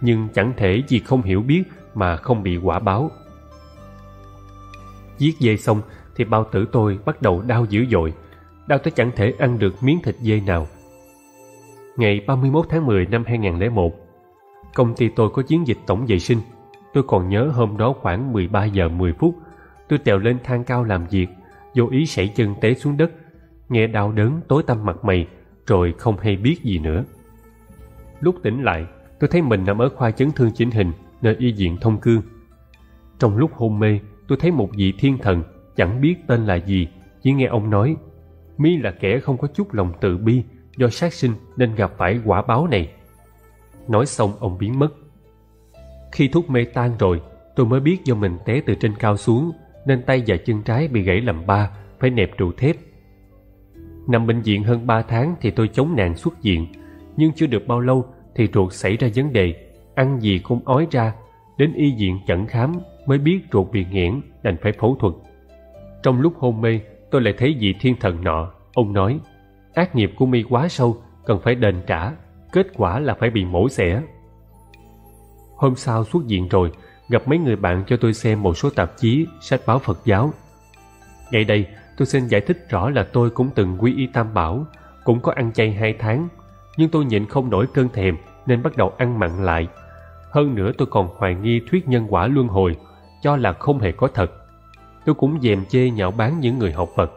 nhưng chẳng thể vì không hiểu biết mà không bị quả báo giết dê xong thì bao tử tôi bắt đầu đau dữ dội đau tới chẳng thể ăn được miếng thịt dê nào ngày 31 tháng 10 năm 2001, công ty tôi có chiến dịch tổng vệ sinh. Tôi còn nhớ hôm đó khoảng 13 giờ 10 phút, tôi trèo lên thang cao làm việc, vô ý sảy chân té xuống đất, nghe đau đớn tối tăm mặt mày, rồi không hay biết gì nữa. Lúc tỉnh lại, tôi thấy mình nằm ở khoa chấn thương chỉnh hình, nơi y viện thông cương. Trong lúc hôn mê, tôi thấy một vị thiên thần, chẳng biết tên là gì, chỉ nghe ông nói, mi là kẻ không có chút lòng từ bi, do sát sinh nên gặp phải quả báo này. Nói xong ông biến mất. Khi thuốc mê tan rồi, tôi mới biết do mình té từ trên cao xuống nên tay và chân trái bị gãy làm ba, phải nẹp trụ thép. Nằm bệnh viện hơn 3 tháng thì tôi chống nạn xuất viện, nhưng chưa được bao lâu thì ruột xảy ra vấn đề, ăn gì cũng ói ra, đến y viện chẩn khám mới biết ruột bị nghẽn đành phải phẫu thuật. Trong lúc hôn mê, tôi lại thấy vị thiên thần nọ, ông nói: ác nghiệp của mi quá sâu cần phải đền trả kết quả là phải bị mổ xẻ hôm sau xuất viện rồi gặp mấy người bạn cho tôi xem một số tạp chí sách báo phật giáo ngay đây tôi xin giải thích rõ là tôi cũng từng quy y tam bảo cũng có ăn chay hai tháng nhưng tôi nhịn không nổi cơn thèm nên bắt đầu ăn mặn lại hơn nữa tôi còn hoài nghi thuyết nhân quả luân hồi cho là không hề có thật tôi cũng dèm chê nhạo báng những người học phật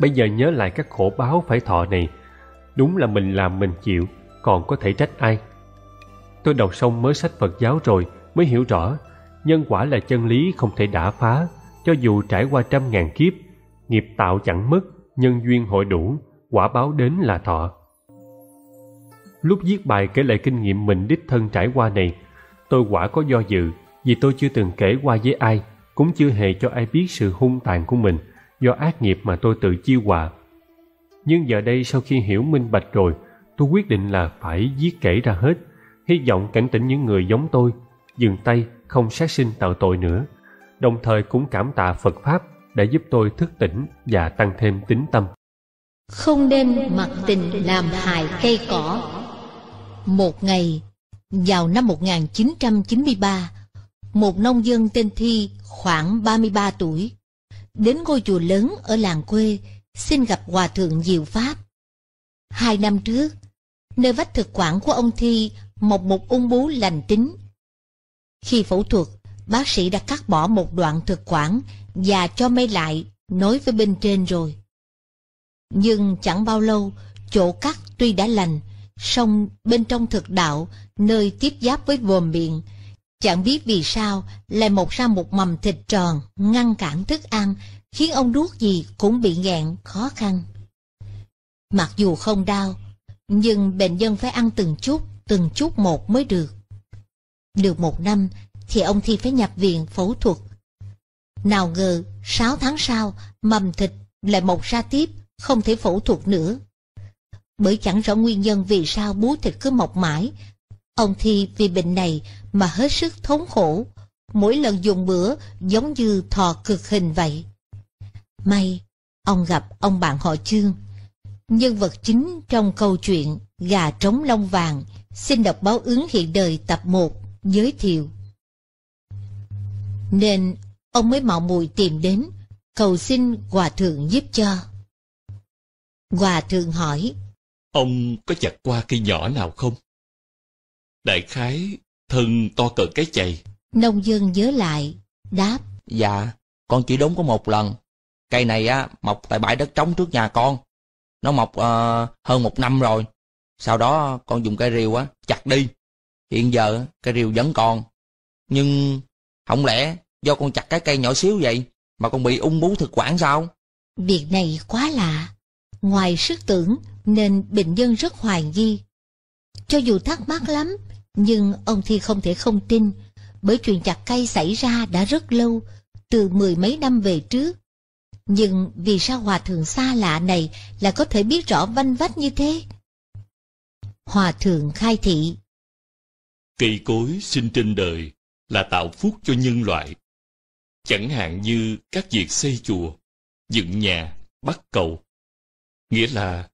Bây giờ nhớ lại các khổ báo phải thọ này, đúng là mình làm mình chịu, còn có thể trách ai. Tôi đọc xong mới sách Phật giáo rồi mới hiểu rõ, nhân quả là chân lý không thể đả phá, cho dù trải qua trăm ngàn kiếp, nghiệp tạo chẳng mất, nhân duyên hội đủ, quả báo đến là thọ. Lúc viết bài kể lại kinh nghiệm mình đích thân trải qua này, tôi quả có do dự vì tôi chưa từng kể qua với ai, cũng chưa hề cho ai biết sự hung tàn của mình do ác nghiệp mà tôi tự chiêu hòa. Nhưng giờ đây sau khi hiểu minh bạch rồi, tôi quyết định là phải giết kể ra hết, hy vọng cảnh tỉnh những người giống tôi, dừng tay không sát sinh tạo tội nữa, đồng thời cũng cảm tạ Phật Pháp đã giúp tôi thức tỉnh và tăng thêm tính tâm. Không nên mặc tình làm hại cây cỏ. Một ngày, vào năm 1993, một nông dân tên Thi khoảng 33 tuổi đến ngôi chùa lớn ở làng quê xin gặp Hòa Thượng Diệu Pháp. Hai năm trước, nơi vách thực quản của ông Thi mọc một ung bú lành tính. Khi phẫu thuật, bác sĩ đã cắt bỏ một đoạn thực quản và cho mây lại nối với bên trên rồi. Nhưng chẳng bao lâu, chỗ cắt tuy đã lành, song bên trong thực đạo, nơi tiếp giáp với vòm miệng, Chẳng biết vì sao lại mọc ra một mầm thịt tròn ngăn cản thức ăn, khiến ông đuốc gì cũng bị nghẹn khó khăn. Mặc dù không đau, nhưng bệnh nhân phải ăn từng chút, từng chút một mới được. Được một năm thì ông Thi phải nhập viện phẫu thuật. Nào ngờ, sáu tháng sau, mầm thịt lại mọc ra tiếp, không thể phẫu thuật nữa. Bởi chẳng rõ nguyên nhân vì sao bú thịt cứ mọc mãi. Ông Thi vì bệnh này mà hết sức thống khổ. Mỗi lần dùng bữa giống như thò cực hình vậy. May, ông gặp ông bạn họ Trương. Nhân vật chính trong câu chuyện Gà trống lông vàng xin đọc báo ứng hiện đời tập 1 giới thiệu. Nên ông mới mạo muội tìm đến, cầu xin Hòa Thượng giúp cho. Hòa Thượng hỏi, Ông có chặt qua cây nhỏ nào không? Đại khái thân to cỡ cái chày. Nông dân nhớ lại, đáp. Dạ, con chỉ đúng có một lần. Cây này á mọc tại bãi đất trống trước nhà con. Nó mọc uh, hơn một năm rồi. Sau đó con dùng cây rìu á, chặt đi. Hiện giờ cây rìu vẫn còn. Nhưng không lẽ do con chặt cái cây nhỏ xíu vậy mà con bị ung bú thực quản sao? Việc này quá lạ. Ngoài sức tưởng nên bệnh nhân rất hoài nghi. Cho dù thắc mắc lắm nhưng ông Thi không thể không tin, bởi chuyện chặt cây xảy ra đã rất lâu, từ mười mấy năm về trước. Nhưng vì sao hòa thượng xa lạ này là có thể biết rõ vanh vách như thế? Hòa thượng khai thị Cây cối sinh trên đời là tạo phúc cho nhân loại. Chẳng hạn như các việc xây chùa, dựng nhà, bắt cầu. Nghĩa là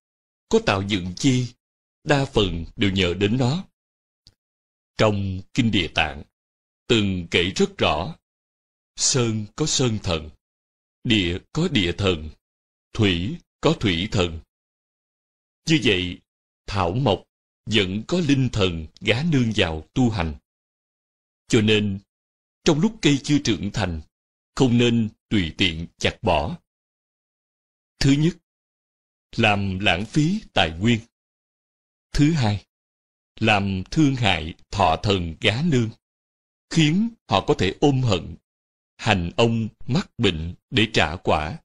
có tạo dựng chi, đa phần đều nhờ đến nó. Trong Kinh Địa Tạng, từng kể rất rõ, Sơn có Sơn Thần, Địa có Địa Thần, Thủy có Thủy Thần. Như vậy, Thảo Mộc vẫn có linh thần gá nương vào tu hành. Cho nên, trong lúc cây chưa trưởng thành, không nên tùy tiện chặt bỏ. Thứ nhất, làm lãng phí tài nguyên. Thứ hai, làm thương hại thọ thần gá nương, khiến họ có thể ôm hận, hành ông mắc bệnh để trả quả.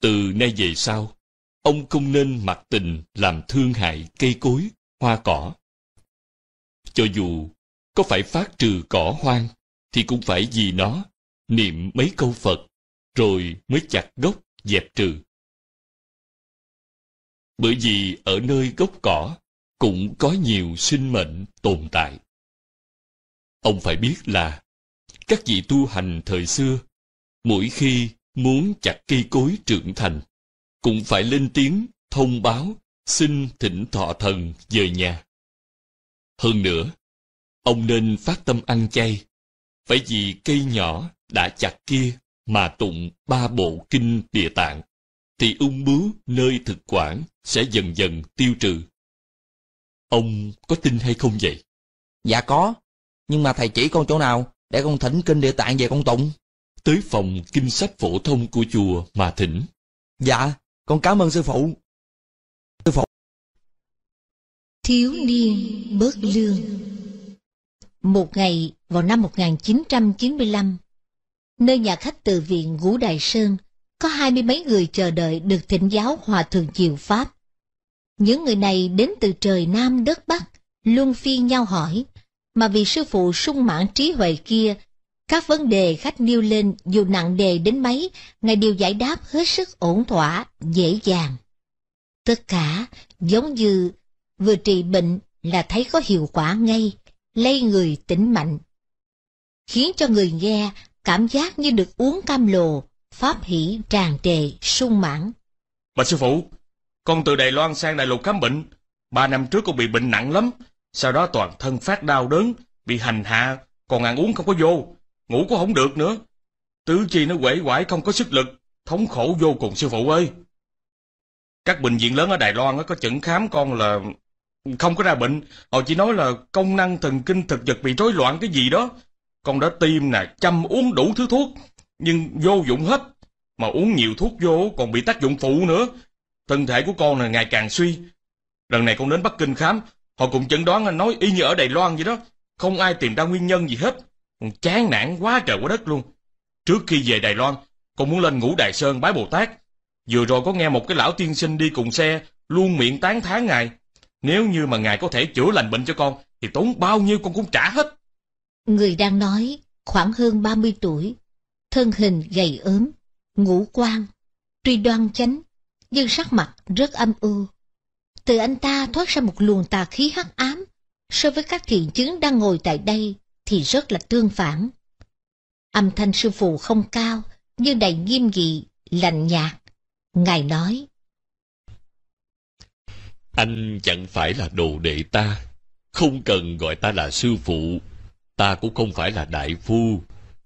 Từ nay về sau, ông không nên mặc tình làm thương hại cây cối, hoa cỏ. Cho dù có phải phát trừ cỏ hoang, thì cũng phải vì nó, niệm mấy câu Phật, rồi mới chặt gốc dẹp trừ. Bởi vì ở nơi gốc cỏ cũng có nhiều sinh mệnh tồn tại. Ông phải biết là các vị tu hành thời xưa, mỗi khi muốn chặt cây cối trưởng thành, cũng phải lên tiếng thông báo xin thỉnh thọ thần về nhà. Hơn nữa, ông nên phát tâm ăn chay, phải vì cây nhỏ đã chặt kia mà tụng ba bộ kinh địa tạng, thì ung bướu nơi thực quản sẽ dần dần tiêu trừ. Ông có tin hay không vậy? Dạ có, nhưng mà thầy chỉ con chỗ nào để con thỉnh kinh địa tạng về con tụng. Tới phòng kinh sách phổ thông của chùa mà thỉnh. Dạ, con cảm ơn sư phụ. Sư phụ. Thiếu niên bớt lương Một ngày vào năm 1995, nơi nhà khách từ viện Ngũ Đại Sơn, có hai mươi mấy người chờ đợi được thỉnh giáo Hòa Thượng Diệu Pháp. Những người này đến từ trời Nam đất Bắc, luôn phiên nhau hỏi, mà vì sư phụ sung mãn trí huệ kia, các vấn đề khách nêu lên dù nặng đề đến mấy, Ngài đều giải đáp hết sức ổn thỏa, dễ dàng. Tất cả giống như vừa trị bệnh là thấy có hiệu quả ngay, lây người tỉnh mạnh. Khiến cho người nghe cảm giác như được uống cam lồ, pháp hỷ tràn trề, sung mãn. Bạch sư phụ, con từ Đài Loan sang đại lục khám bệnh. Ba năm trước con bị bệnh nặng lắm. Sau đó toàn thân phát đau đớn, bị hành hạ, còn ăn uống không có vô, ngủ cũng không được nữa. Tứ chi nó quể quải không có sức lực, thống khổ vô cùng sư phụ ơi. Các bệnh viện lớn ở Đài Loan có chẩn khám con là không có ra bệnh, họ chỉ nói là công năng thần kinh thực vật bị rối loạn cái gì đó. Con đã tiêm nè, chăm uống đủ thứ thuốc, nhưng vô dụng hết. Mà uống nhiều thuốc vô còn bị tác dụng phụ nữa, Thân thể của con là ngày càng suy. Lần này con đến Bắc Kinh khám, họ cũng chẩn đoán anh nói y như ở Đài Loan vậy đó. Không ai tìm ra nguyên nhân gì hết. Con chán nản quá trời quá đất luôn. Trước khi về Đài Loan, con muốn lên ngủ Đài Sơn bái Bồ Tát. Vừa rồi có nghe một cái lão tiên sinh đi cùng xe, luôn miệng tán thán ngài. Nếu như mà ngài có thể chữa lành bệnh cho con, thì tốn bao nhiêu con cũng trả hết. Người đang nói, khoảng hơn 30 tuổi, thân hình gầy ốm, ngũ quan, tuy đoan chánh, nhưng sắc mặt rất âm u. Từ anh ta thoát ra một luồng tà khí hắc ám, so với các thiện chứng đang ngồi tại đây thì rất là tương phản. Âm thanh sư phụ không cao, nhưng đầy nghiêm nghị, lạnh nhạt. Ngài nói, Anh chẳng phải là đồ đệ ta, không cần gọi ta là sư phụ, ta cũng không phải là đại phu,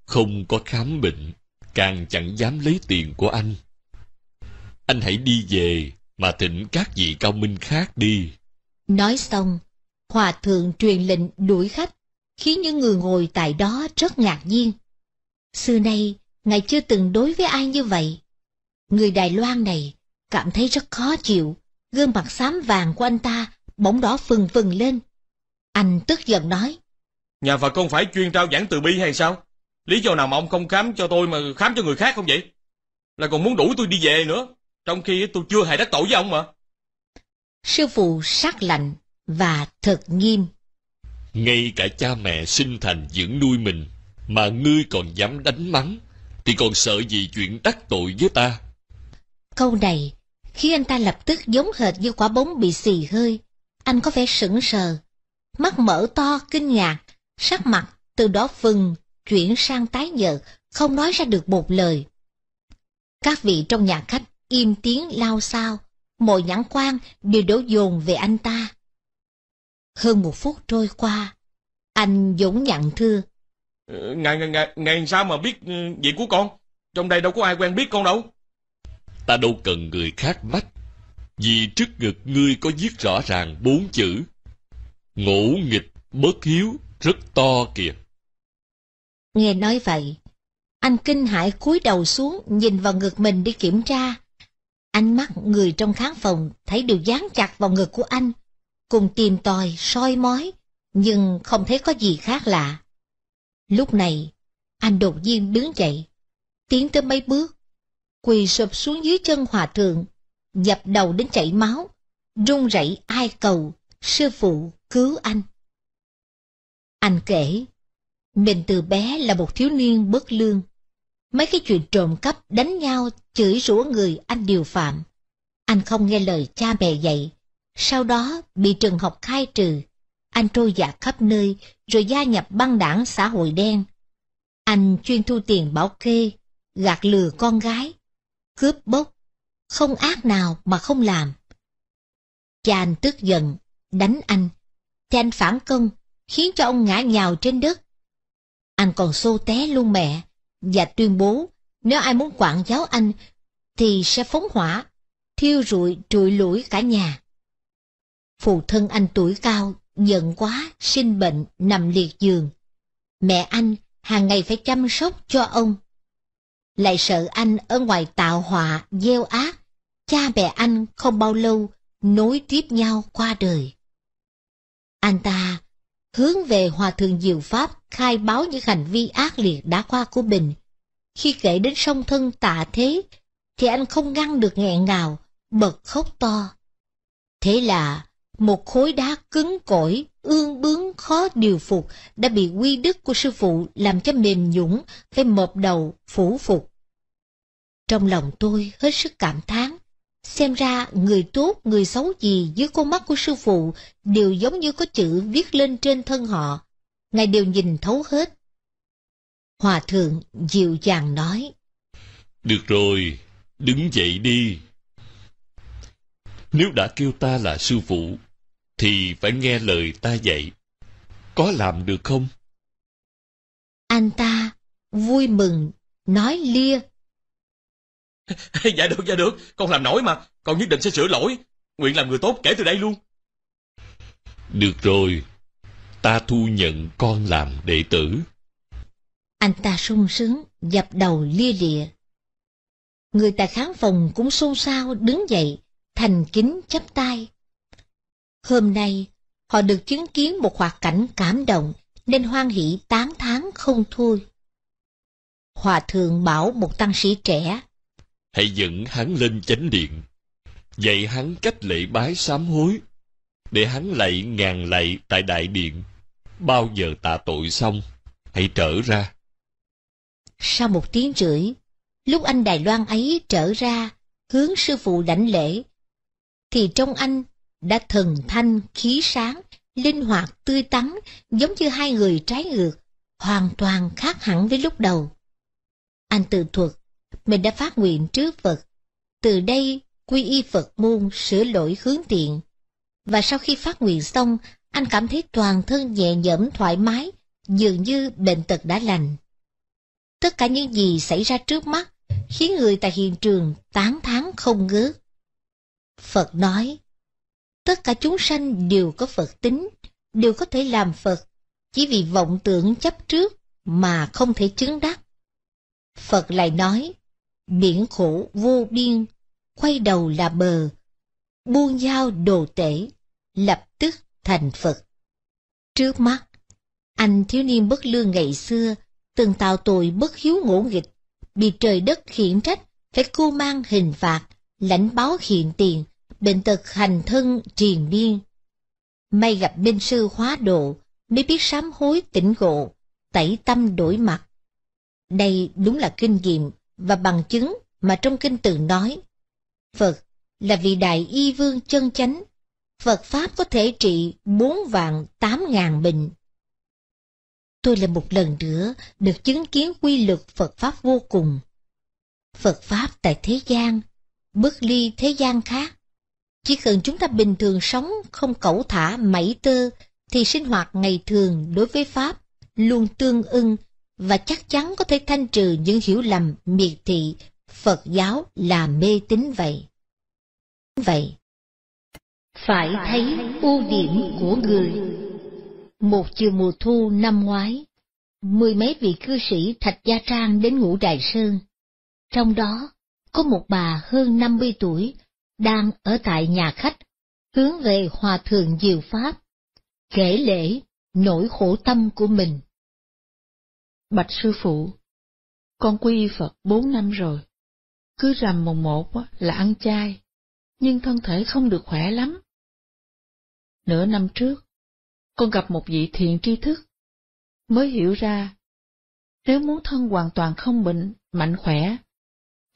không có khám bệnh, càng chẳng dám lấy tiền của anh anh hãy đi về mà thỉnh các vị cao minh khác đi nói xong hòa thượng truyền lệnh đuổi khách khiến những người ngồi tại đó rất ngạc nhiên xưa nay ngài chưa từng đối với ai như vậy người đài loan này cảm thấy rất khó chịu gương mặt xám vàng của anh ta bỗng đỏ phừng phừng lên anh tức giận nói nhà phật không phải chuyên trao giảng từ bi hay sao lý do nào mà ông không khám cho tôi mà khám cho người khác không vậy là còn muốn đuổi tôi đi về nữa trong khi tôi chưa hề đắc tội với ông mà. Sư phụ sắc lạnh và thật nghiêm. Ngay cả cha mẹ sinh thành dưỡng nuôi mình mà ngươi còn dám đánh mắng thì còn sợ gì chuyện đắc tội với ta. Câu này khi anh ta lập tức giống hệt như quả bóng bị xì hơi. Anh có vẻ sững sờ, mắt mở to kinh ngạc, sắc mặt từ đó phừng chuyển sang tái nhợt, không nói ra được một lời. Các vị trong nhà khách im tiếng lao sao, mọi nhãn quan đều đổ dồn về anh ta. Hơn một phút trôi qua, anh dũng nhận thư. Ờ, ngày, ngày, ngày, ngày sao mà biết ừ, việc của con? Trong đây đâu có ai quen biết con đâu. Ta đâu cần người khác bắt, vì trước ngực ngươi có viết rõ ràng bốn chữ. Ngỗ nghịch, bất hiếu, rất to kìa. Nghe nói vậy, anh kinh hãi cúi đầu xuống nhìn vào ngực mình để kiểm tra. Ánh mắt người trong khán phòng thấy đều dán chặt vào ngực của anh, cùng tìm tòi, soi mói, nhưng không thấy có gì khác lạ. Lúc này, anh đột nhiên đứng dậy, tiến tới mấy bước, quỳ sụp xuống dưới chân hòa thượng, dập đầu đến chảy máu, run rẩy ai cầu, sư phụ cứu anh. Anh kể, mình từ bé là một thiếu niên bất lương, Mấy cái chuyện trộm cắp, đánh nhau, chửi rủa người anh điều phạm. Anh không nghe lời cha mẹ dạy. Sau đó bị trường học khai trừ. Anh trôi dạt khắp nơi rồi gia nhập băng đảng xã hội đen. Anh chuyên thu tiền bảo kê, gạt lừa con gái, cướp bóc, không ác nào mà không làm. Cha anh tức giận, đánh anh. Cha anh phản công, khiến cho ông ngã nhào trên đất. Anh còn xô té luôn mẹ, và tuyên bố nếu ai muốn quản giáo anh thì sẽ phóng hỏa, thiêu rụi trụi lũi cả nhà. Phụ thân anh tuổi cao, giận quá, sinh bệnh, nằm liệt giường. Mẹ anh hàng ngày phải chăm sóc cho ông. Lại sợ anh ở ngoài tạo họa, gieo ác, cha mẹ anh không bao lâu nối tiếp nhau qua đời. Anh ta hướng về Hòa Thượng Diệu Pháp khai báo những hành vi ác liệt đã qua của mình. Khi kể đến song thân tạ thế, thì anh không ngăn được nghẹn ngào, bật khóc to. Thế là một khối đá cứng cỏi, ương bướng khó điều phục đã bị quy đức của sư phụ làm cho mềm nhũng, phải mộp đầu, phủ phục. Trong lòng tôi hết sức cảm thán Xem ra người tốt người xấu gì dưới con mắt của sư phụ đều giống như có chữ viết lên trên thân họ. Ngài đều nhìn thấu hết. Hòa thượng dịu dàng nói. Được rồi, đứng dậy đi. Nếu đã kêu ta là sư phụ, thì phải nghe lời ta dạy. Có làm được không? Anh ta vui mừng, nói lia dạ được, dạ được, con làm nổi mà, con nhất định sẽ sửa lỗi, nguyện làm người tốt kể từ đây luôn. Được rồi, ta thu nhận con làm đệ tử. Anh ta sung sướng, dập đầu lia lịa. Người tài khán phòng cũng xôn xao đứng dậy, thành kính chắp tay. Hôm nay, họ được chứng kiến một hoạt cảnh cảm động nên hoan hỷ tán thán không thôi. Hòa thượng bảo một tăng sĩ trẻ hãy dẫn hắn lên chánh điện dạy hắn cách lễ bái sám hối để hắn lạy ngàn lạy tại đại điện bao giờ tạ tội xong hãy trở ra sau một tiếng rưỡi lúc anh đài loan ấy trở ra hướng sư phụ đảnh lễ thì trong anh đã thần thanh khí sáng linh hoạt tươi tắn giống như hai người trái ngược hoàn toàn khác hẳn với lúc đầu anh tự thuật mình đã phát nguyện trước Phật. Từ đây, quy y Phật môn sửa lỗi hướng thiện. Và sau khi phát nguyện xong, anh cảm thấy toàn thân nhẹ nhõm thoải mái, dường như bệnh tật đã lành. Tất cả những gì xảy ra trước mắt khiến người tại hiện trường tán thán không ngớt. Phật nói, tất cả chúng sanh đều có Phật tính, đều có thể làm Phật, chỉ vì vọng tưởng chấp trước mà không thể chứng đắc. Phật lại nói, biển khổ vô biên, quay đầu là bờ, buông dao đồ tể, lập tức thành Phật. Trước mắt, anh thiếu niên bất lương ngày xưa từng tạo tội bất hiếu ngỗ nghịch, bị trời đất khiển trách, phải cô mang hình phạt, lãnh báo hiện tiền, bệnh tật hành thân triền miên. May gặp binh sư hóa độ, mới biết sám hối tỉnh ngộ, tẩy tâm đổi mặt. Đây đúng là kinh nghiệm và bằng chứng mà trong kinh từng nói. Phật là vị đại y vương chân chánh. Phật Pháp có thể trị bốn vạn tám ngàn bệnh. Tôi là một lần nữa được chứng kiến quy luật Phật Pháp vô cùng. Phật Pháp tại thế gian, bất ly thế gian khác. Chỉ cần chúng ta bình thường sống không cẩu thả mảy tơ, thì sinh hoạt ngày thường đối với Pháp luôn tương ưng và chắc chắn có thể thanh trừ những hiểu lầm miệt thị Phật giáo là mê tín vậy. Vậy, phải thấy ưu điểm của người. Một chiều mùa thu năm ngoái, mười mấy vị cư sĩ Thạch Gia Trang đến ngủ Đài Sơn. Trong đó, có một bà hơn 50 tuổi, đang ở tại nhà khách, hướng về Hòa Thượng Diệu Pháp, kể lễ nỗi khổ tâm của mình. Bạch sư phụ, con quy y Phật bốn năm rồi, cứ rằm mùng một là ăn chay, nhưng thân thể không được khỏe lắm. Nửa năm trước, con gặp một vị thiền tri thức, mới hiểu ra, nếu muốn thân hoàn toàn không bệnh, mạnh khỏe,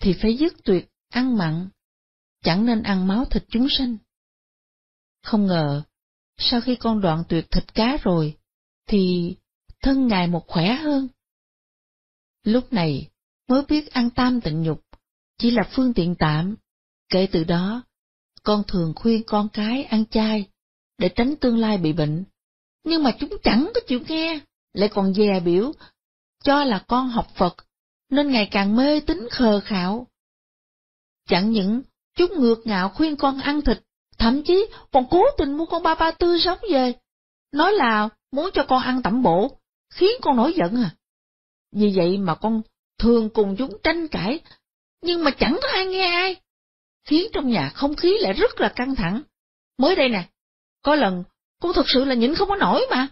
thì phải dứt tuyệt ăn mặn, chẳng nên ăn máu thịt chúng sanh. Không ngờ, sau khi con đoạn tuyệt thịt cá rồi, thì thân ngài một khỏe hơn. Lúc này, mới biết ăn tam tịnh nhục, chỉ là phương tiện tạm. Kể từ đó, con thường khuyên con cái ăn chay, để tránh tương lai bị bệnh. Nhưng mà chúng chẳng có chịu nghe, lại còn dè biểu, cho là con học Phật, nên ngày càng mê tín khờ khạo. Chẳng những chúng ngược ngạo khuyên con ăn thịt, thậm chí còn cố tình mua con ba ba tư sống về, nói là muốn cho con ăn tẩm bổ, khiến con nổi giận à. Vì vậy mà con thường cùng chúng tranh cãi, nhưng mà chẳng có ai nghe ai, khiến trong nhà không khí lại rất là căng thẳng. Mới đây nè, có lần con thật sự là nhịn không có nổi mà,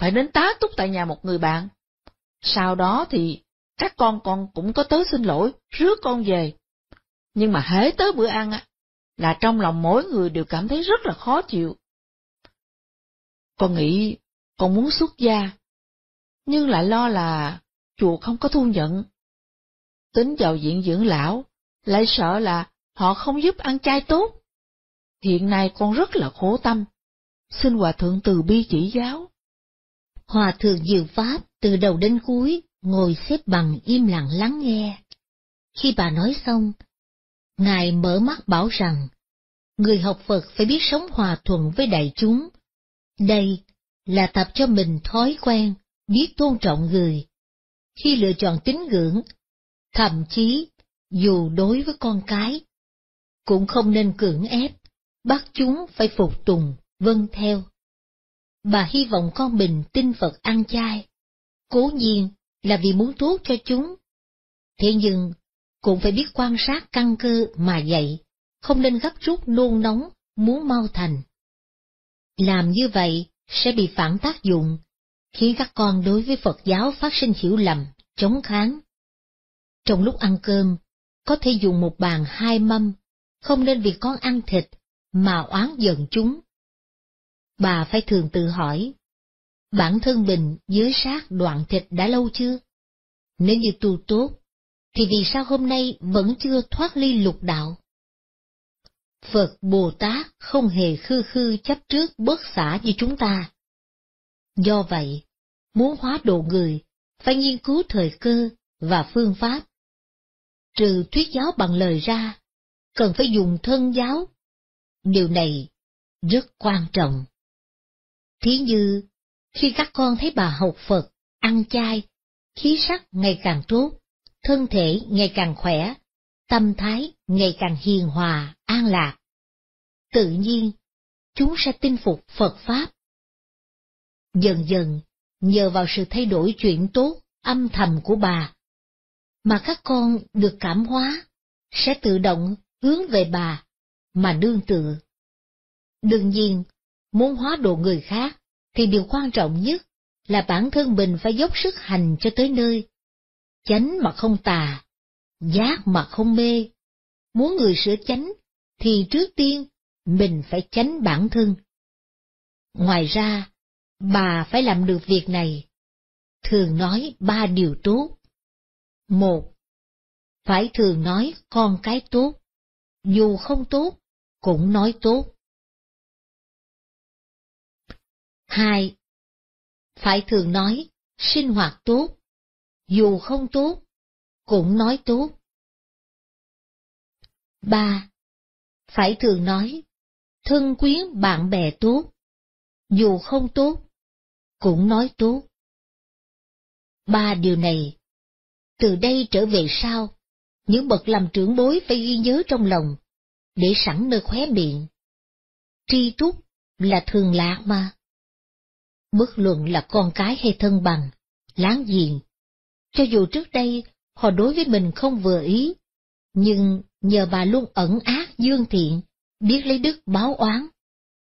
phải đến tá túc tại nhà một người bạn. Sau đó thì các con con cũng có tới xin lỗi, rước con về. Nhưng mà hễ tới bữa ăn á, là trong lòng mỗi người đều cảm thấy rất là khó chịu. Con nghĩ con muốn xuất gia, nhưng lại lo là chùa không có thu nhận. Tính vào diện dưỡng lão, lại sợ là họ không giúp ăn chay tốt. Hiện nay con rất là khổ tâm, xin Hòa Thượng từ bi chỉ giáo. Hòa Thượng Diệu Pháp từ đầu đến cuối ngồi xếp bằng im lặng lắng nghe. Khi bà nói xong, Ngài mở mắt bảo rằng, người học Phật phải biết sống hòa thuận với đại chúng. Đây là tập cho mình thói quen, biết tôn trọng người, khi lựa chọn tín ngưỡng, thậm chí dù đối với con cái, cũng không nên cưỡng ép, bắt chúng phải phục tùng, vâng theo. Bà hy vọng con mình tin Phật ăn chay, cố nhiên là vì muốn tốt cho chúng. Thế nhưng, cũng phải biết quan sát căn cơ mà dạy, không nên gấp rút nôn nóng, muốn mau thành. Làm như vậy sẽ bị phản tác dụng khiến các con đối với Phật giáo phát sinh hiểu lầm, chống kháng. Trong lúc ăn cơm, có thể dùng một bàn hai mâm, không nên vì con ăn thịt mà oán giận chúng. Bà phải thường tự hỏi, bản thân mình dưới sát đoạn thịt đã lâu chưa? Nếu như tu tốt, thì vì sao hôm nay vẫn chưa thoát ly lục đạo? Phật Bồ Tát không hề khư khư chấp trước bớt xả như chúng ta. Do vậy, muốn hóa độ người, phải nghiên cứu thời cơ và phương pháp. Trừ thuyết giáo bằng lời ra, cần phải dùng thân giáo. Điều này rất quan trọng. Thí như, khi các con thấy bà học Phật, ăn chay, khí sắc ngày càng tốt, thân thể ngày càng khỏe, tâm thái ngày càng hiền hòa, an lạc. Tự nhiên, chúng sẽ tin phục Phật Pháp Dần dần, nhờ vào sự thay đổi chuyện tốt, âm thầm của bà, mà các con được cảm hóa, sẽ tự động hướng về bà, mà nương tựa. Đương nhiên, muốn hóa độ người khác, thì điều quan trọng nhất là bản thân mình phải dốc sức hành cho tới nơi. Chánh mà không tà, giác mà không mê. Muốn người sửa chánh, thì trước tiên mình phải chánh bản thân. Ngoài ra, bà phải làm được việc này. Thường nói ba điều tốt. Một, phải thường nói con cái tốt, dù không tốt, cũng nói tốt. Hai, phải thường nói sinh hoạt tốt, dù không tốt, cũng nói tốt. Ba, phải thường nói thân quyến bạn bè tốt, dù không tốt, cũng nói tuốt. Ba điều này, từ đây trở về sau, những bậc làm trưởng bối phải ghi nhớ trong lòng, để sẵn nơi khóe miệng. Tri túc là thường lạc mà. Bất luận là con cái hay thân bằng, láng giềng, cho dù trước đây họ đối với mình không vừa ý, nhưng nhờ bà luôn ẩn ác dương thiện, biết lấy đức báo oán,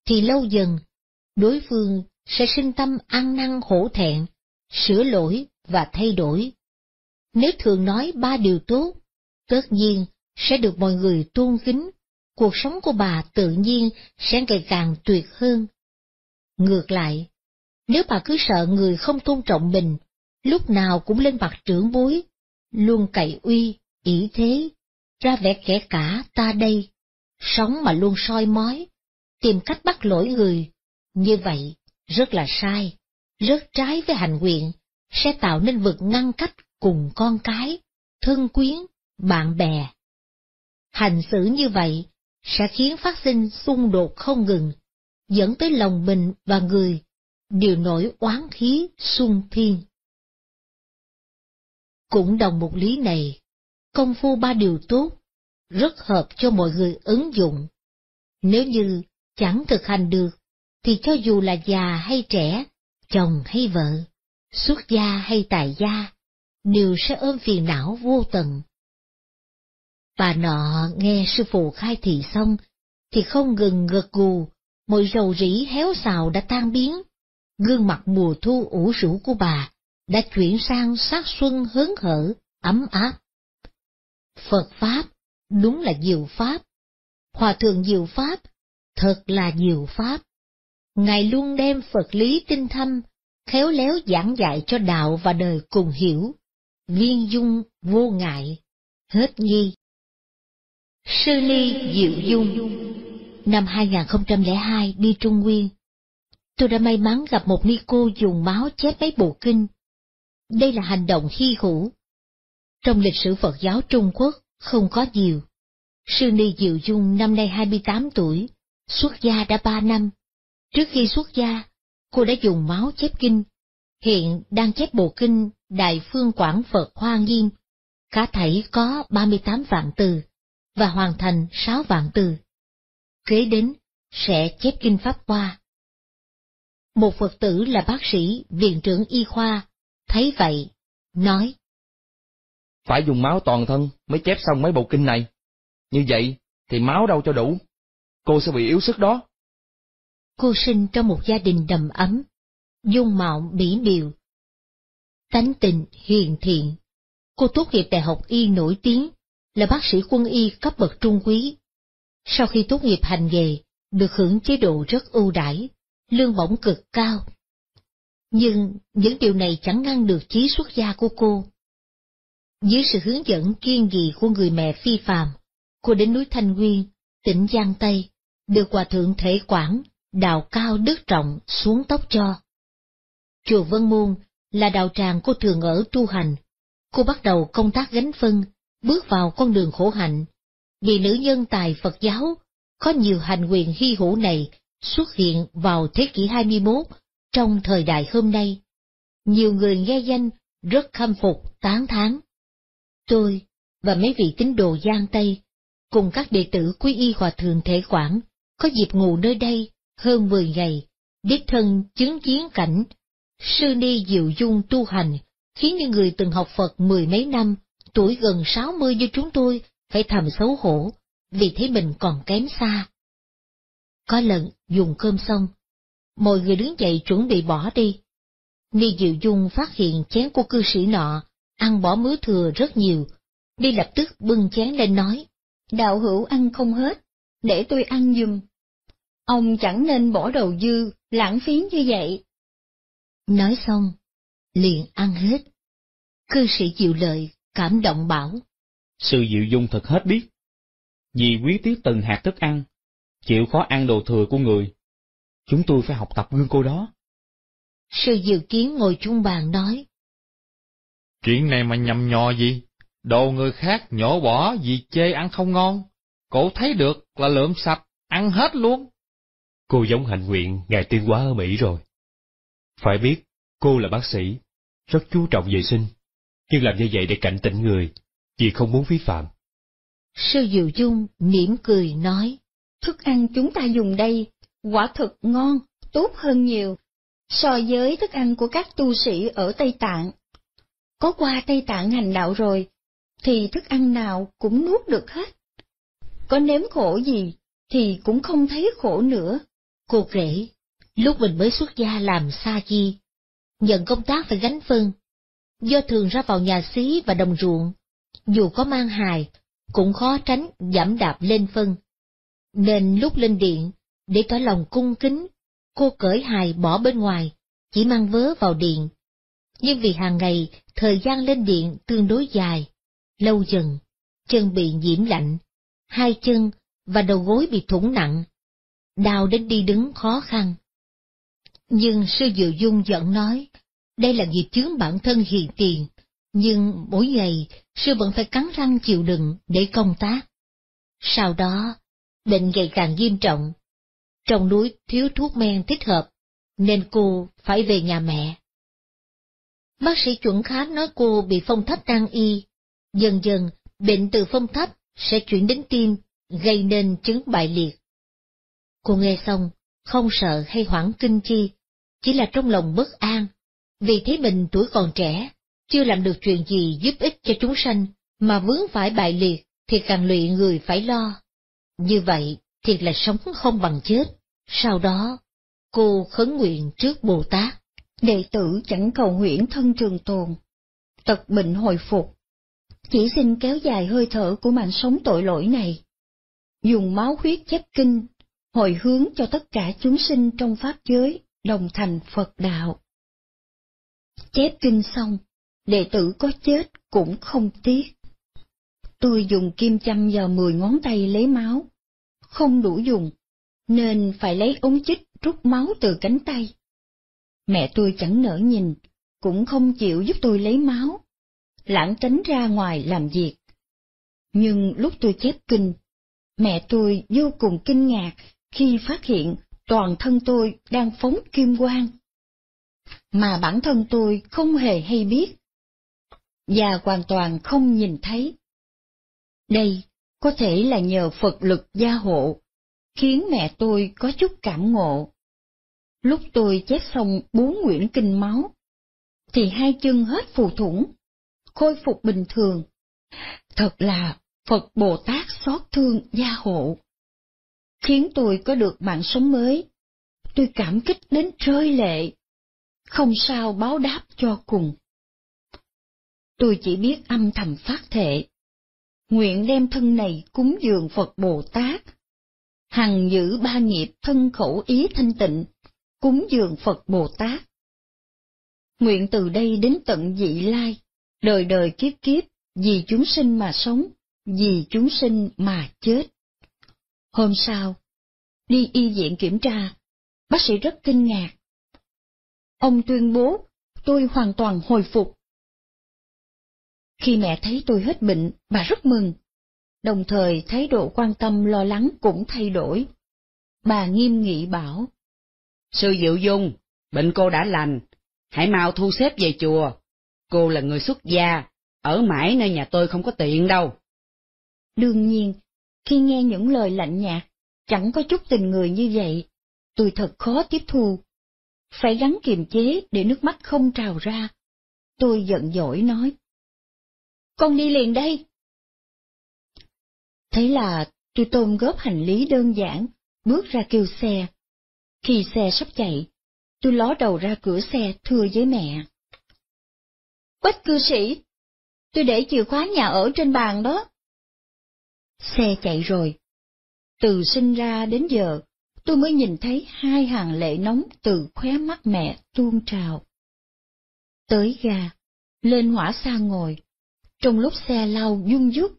thì lâu dần, đối phương sẽ sinh tâm ăn năn hổ thẹn, sửa lỗi và thay đổi. Nếu thường nói ba điều tốt, tất nhiên sẽ được mọi người tôn kính, cuộc sống của bà tự nhiên sẽ ngày càng tuyệt hơn. Ngược lại, nếu bà cứ sợ người không tôn trọng mình, lúc nào cũng lên mặt trưởng bối, luôn cậy uy, ỷ thế, ra vẻ kẻ cả ta đây, sống mà luôn soi mói, tìm cách bắt lỗi người, như vậy rất là sai, rất trái với hành nguyện, sẽ tạo nên vực ngăn cách cùng con cái, thân quyến, bạn bè. Hành xử như vậy sẽ khiến phát sinh xung đột không ngừng, dẫn tới lòng mình và người, đều nổi oán khí xung thiên. Cũng đồng một lý này, công phu ba điều tốt, rất hợp cho mọi người ứng dụng. Nếu như chẳng thực hành được thì cho dù là già hay trẻ, chồng hay vợ, xuất gia hay tài gia, đều sẽ ôm phiền não vô tận. Bà nọ nghe sư phụ khai thị xong, thì không ngừng gật gù, mọi rầu rĩ héo xào đã tan biến, gương mặt mùa thu ủ rũ của bà đã chuyển sang sát xuân hớn hở, ấm áp. Phật Pháp đúng là diệu Pháp, Hòa Thượng diệu Pháp, thật là diệu Pháp. Ngài luôn đem Phật lý tinh thâm, khéo léo giảng dạy cho đạo và đời cùng hiểu, viên dung vô ngại, hết nghi Sư Ni Diệu Dung Năm 2002 đi Trung Nguyên, tôi đã may mắn gặp một ni cô dùng máu chép mấy bộ kinh. Đây là hành động hy hữu. Trong lịch sử Phật giáo Trung Quốc không có nhiều. Sư Ni Diệu Dung năm nay 28 tuổi, xuất gia đã 3 năm, Trước khi xuất gia, cô đã dùng máu chép kinh, hiện đang chép bộ kinh Đại Phương Quảng Phật Hoa Nghiêm, cả thảy có 38 vạn từ, và hoàn thành 6 vạn từ. Kế đến, sẽ chép kinh Pháp Hoa. Một Phật tử là bác sĩ, viện trưởng y khoa, thấy vậy, nói. Phải dùng máu toàn thân mới chép xong mấy bộ kinh này. Như vậy thì máu đâu cho đủ, cô sẽ bị yếu sức đó. Cô sinh trong một gia đình đầm ấm, dung mạo mỹ miều. Tánh tình hiền thiện. Cô tốt nghiệp Đại học Y nổi tiếng, là bác sĩ quân y cấp bậc trung quý. Sau khi tốt nghiệp hành nghề, được hưởng chế độ rất ưu đãi, lương bổng cực cao. Nhưng những điều này chẳng ngăn được chí xuất gia của cô. Dưới sự hướng dẫn kiên trì của người mẹ phi phàm, cô đến núi Thanh Nguyên, tỉnh Giang Tây, được Hòa Thượng Thể Quảng đào cao đức trọng xuống tóc cho. Chùa Vân Môn là đạo tràng cô thường ở tu hành. Cô bắt đầu công tác gánh phân, bước vào con đường khổ hạnh. Vì nữ nhân tài Phật giáo, có nhiều hành quyền hy hữu này xuất hiện vào thế kỷ 21 trong thời đại hôm nay. Nhiều người nghe danh rất khâm phục, tán thán. Tôi và mấy vị tín đồ Giang Tây cùng các đệ tử quý y hòa thượng thể quảng có dịp ngủ nơi đây hơn mười ngày, đích thân chứng kiến cảnh, sư ni diệu dung tu hành, khiến những người từng học Phật mười mấy năm, tuổi gần sáu mươi như chúng tôi phải thầm xấu hổ, vì thấy mình còn kém xa. Có lần dùng cơm xong, mọi người đứng dậy chuẩn bị bỏ đi. Ni Diệu Dung phát hiện chén của cư sĩ nọ, ăn bỏ mứa thừa rất nhiều, đi lập tức bưng chén lên nói, đạo hữu ăn không hết, để tôi ăn dùm. Ông chẳng nên bỏ đầu dư, lãng phí như vậy. Nói xong, liền ăn hết. Cư sĩ chịu lời, cảm động bảo. sự dịu Dung thật hết biết. Vì quý tiếc từng hạt thức ăn, chịu khó ăn đồ thừa của người. Chúng tôi phải học tập gương cô đó. Sư Diệu Kiến ngồi chung bàn nói. Chuyện này mà nhầm nhò gì? Đồ người khác nhổ bỏ vì chê ăn không ngon. Cổ thấy được là lượm sạch, ăn hết luôn cô giống hạnh nguyện ngày tiên quá ở Mỹ rồi. Phải biết, cô là bác sĩ, rất chú trọng vệ sinh, nhưng làm như vậy để cảnh tỉnh người, vì không muốn vi phạm. Sư Diệu Dung mỉm cười nói, thức ăn chúng ta dùng đây, quả thực ngon, tốt hơn nhiều, so với thức ăn của các tu sĩ ở Tây Tạng. Có qua Tây Tạng hành đạo rồi, thì thức ăn nào cũng nuốt được hết. Có nếm khổ gì thì cũng không thấy khổ nữa. Cô kể, lúc mình mới xuất gia làm sa chi, nhận công tác phải gánh phân, do thường ra vào nhà xí và đồng ruộng, dù có mang hài, cũng khó tránh giảm đạp lên phân. Nên lúc lên điện, để tỏ lòng cung kính, cô cởi hài bỏ bên ngoài, chỉ mang vớ vào điện. Nhưng vì hàng ngày, thời gian lên điện tương đối dài, lâu dần, chân bị nhiễm lạnh, hai chân và đầu gối bị thủng nặng, đau đến đi đứng khó khăn. Nhưng sư Diệu Dung vẫn nói, đây là nghiệp chướng bản thân hiện tiền, nhưng mỗi ngày sư vẫn phải cắn răng chịu đựng để công tác. Sau đó, bệnh ngày càng nghiêm trọng. Trong núi thiếu thuốc men thích hợp, nên cô phải về nhà mẹ. Bác sĩ chuẩn khám nói cô bị phong thấp nan y. Dần dần, bệnh từ phong thấp sẽ chuyển đến tim, gây nên chứng bại liệt. Cô nghe xong, không sợ hay hoảng kinh chi, chỉ là trong lòng bất an, vì thấy mình tuổi còn trẻ, chưa làm được chuyện gì giúp ích cho chúng sanh, mà vướng phải bại liệt thì càng lụy người phải lo. Như vậy, thiệt là sống không bằng chết. Sau đó, cô khấn nguyện trước Bồ Tát. Đệ tử chẳng cầu nguyện thân trường tồn, tật bệnh hồi phục. Chỉ xin kéo dài hơi thở của mạng sống tội lỗi này. Dùng máu huyết chép kinh hồi hướng cho tất cả chúng sinh trong pháp giới đồng thành Phật đạo. Chép kinh xong, đệ tử có chết cũng không tiếc. Tôi dùng kim châm vào mười ngón tay lấy máu, không đủ dùng, nên phải lấy ống chích rút máu từ cánh tay. Mẹ tôi chẳng nỡ nhìn, cũng không chịu giúp tôi lấy máu, lãng tránh ra ngoài làm việc. Nhưng lúc tôi chép kinh, mẹ tôi vô cùng kinh ngạc khi phát hiện toàn thân tôi đang phóng kim quang mà bản thân tôi không hề hay biết và hoàn toàn không nhìn thấy. Đây có thể là nhờ Phật lực gia hộ, khiến mẹ tôi có chút cảm ngộ. Lúc tôi chép xong bốn quyển kinh máu, thì hai chân hết phù thủng, khôi phục bình thường. Thật là Phật Bồ Tát xót thương gia hộ khiến tôi có được mạng sống mới. Tôi cảm kích đến rơi lệ, không sao báo đáp cho cùng. Tôi chỉ biết âm thầm phát thệ, nguyện đem thân này cúng dường Phật Bồ Tát, hằng giữ ba nghiệp thân khẩu ý thanh tịnh, cúng dường Phật Bồ Tát. Nguyện từ đây đến tận dị lai, đời đời kiếp kiếp, vì chúng sinh mà sống, vì chúng sinh mà chết. Hôm sau, đi y viện kiểm tra, bác sĩ rất kinh ngạc. Ông tuyên bố, tôi hoàn toàn hồi phục. Khi mẹ thấy tôi hết bệnh, bà rất mừng, đồng thời thái độ quan tâm lo lắng cũng thay đổi. Bà nghiêm nghị bảo. Sư Diệu Dung, bệnh cô đã lành, hãy mau thu xếp về chùa. Cô là người xuất gia, ở mãi nơi nhà tôi không có tiện đâu. Đương nhiên, khi nghe những lời lạnh nhạt, chẳng có chút tình người như vậy, tôi thật khó tiếp thu. Phải gắng kiềm chế để nước mắt không trào ra. Tôi giận dỗi nói. Con đi liền đây. Thế là tôi tôm góp hành lý đơn giản, bước ra kêu xe. Khi xe sắp chạy, tôi ló đầu ra cửa xe thưa với mẹ. Quách cư sĩ, tôi để chìa khóa nhà ở trên bàn đó. Xe chạy rồi. Từ sinh ra đến giờ, tôi mới nhìn thấy hai hàng lệ nóng từ khóe mắt mẹ tuôn trào. Tới ga, lên hỏa xa ngồi, trong lúc xe lao dung dút,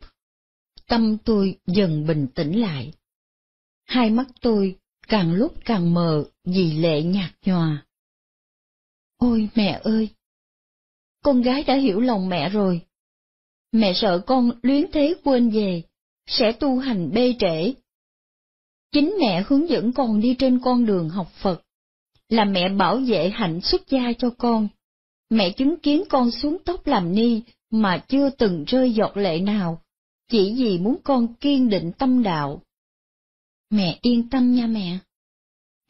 tâm tôi dần bình tĩnh lại. Hai mắt tôi càng lúc càng mờ vì lệ nhạt nhòa. Ôi mẹ ơi! Con gái đã hiểu lòng mẹ rồi. Mẹ sợ con luyến thế quên về, sẽ tu hành bê trễ. Chính mẹ hướng dẫn con đi trên con đường học Phật, là mẹ bảo vệ hạnh xuất gia cho con. Mẹ chứng kiến con xuống tóc làm ni mà chưa từng rơi giọt lệ nào, chỉ vì muốn con kiên định tâm đạo. Mẹ yên tâm nha mẹ.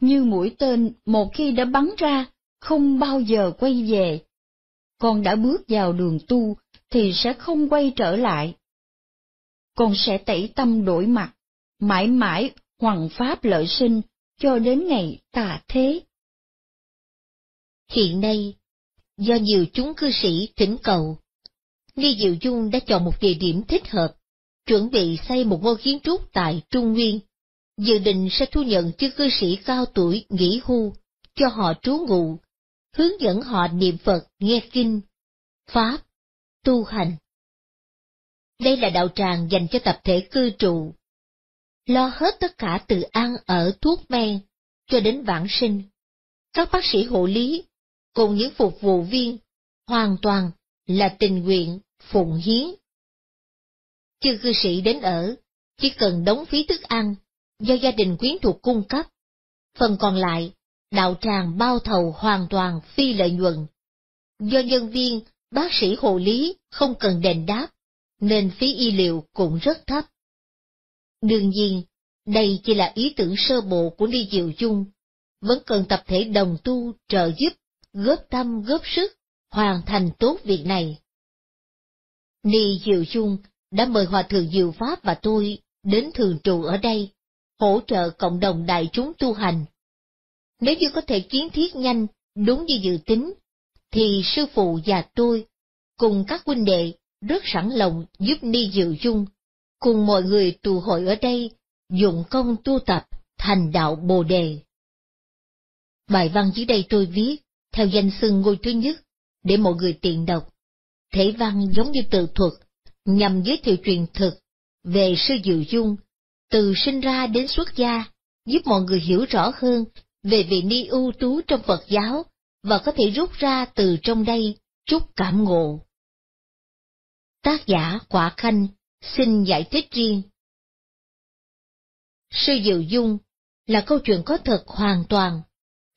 Như mũi tên một khi đã bắn ra, không bao giờ quay về. Con đã bước vào đường tu thì sẽ không quay trở lại con sẽ tẩy tâm đổi mặt, mãi mãi hoằng pháp lợi sinh cho đến ngày tà thế. Hiện nay, do nhiều chúng cư sĩ thỉnh cầu, ni Diệu Dung đã chọn một địa điểm thích hợp, chuẩn bị xây một ngôi kiến trúc tại Trung Nguyên, dự định sẽ thu nhận chư cư sĩ cao tuổi nghỉ hưu, cho họ trú ngụ, hướng dẫn họ niệm Phật nghe kinh, Pháp, tu hành. Đây là đạo tràng dành cho tập thể cư trụ. Lo hết tất cả từ ăn ở thuốc men, cho đến vãng sinh. Các bác sĩ hộ lý, cùng những phục vụ viên, hoàn toàn là tình nguyện, phụng hiến. Chư cư sĩ đến ở, chỉ cần đóng phí thức ăn, do gia đình quyến thuộc cung cấp. Phần còn lại, đạo tràng bao thầu hoàn toàn phi lợi nhuận. Do nhân viên, bác sĩ hộ lý không cần đền đáp, nên phí y liệu cũng rất thấp. Đương nhiên, đây chỉ là ý tưởng sơ bộ của Ni Diệu Chung, vẫn cần tập thể đồng tu trợ giúp, góp tâm góp sức, hoàn thành tốt việc này. Ni Diệu Chung đã mời Hòa Thượng Diệu Pháp và tôi đến thường trụ ở đây, hỗ trợ cộng đồng đại chúng tu hành. Nếu như có thể kiến thiết nhanh, đúng như dự tính, thì sư phụ và tôi, cùng các huynh đệ, rất sẵn lòng giúp Ni Dự Dung, cùng mọi người tù hội ở đây, dụng công tu tập thành đạo Bồ Đề. Bài văn dưới đây tôi viết, theo danh xưng ngôi thứ nhất, để mọi người tiện đọc. Thể văn giống như tự thuật, nhằm giới thiệu truyền thực về sư Dự Dung, từ sinh ra đến xuất gia, giúp mọi người hiểu rõ hơn về vị ni ưu tú trong Phật giáo và có thể rút ra từ trong đây chút cảm ngộ. Tác giả Quả Khanh xin giải thích riêng. Sư Diệu Dung là câu chuyện có thật hoàn toàn.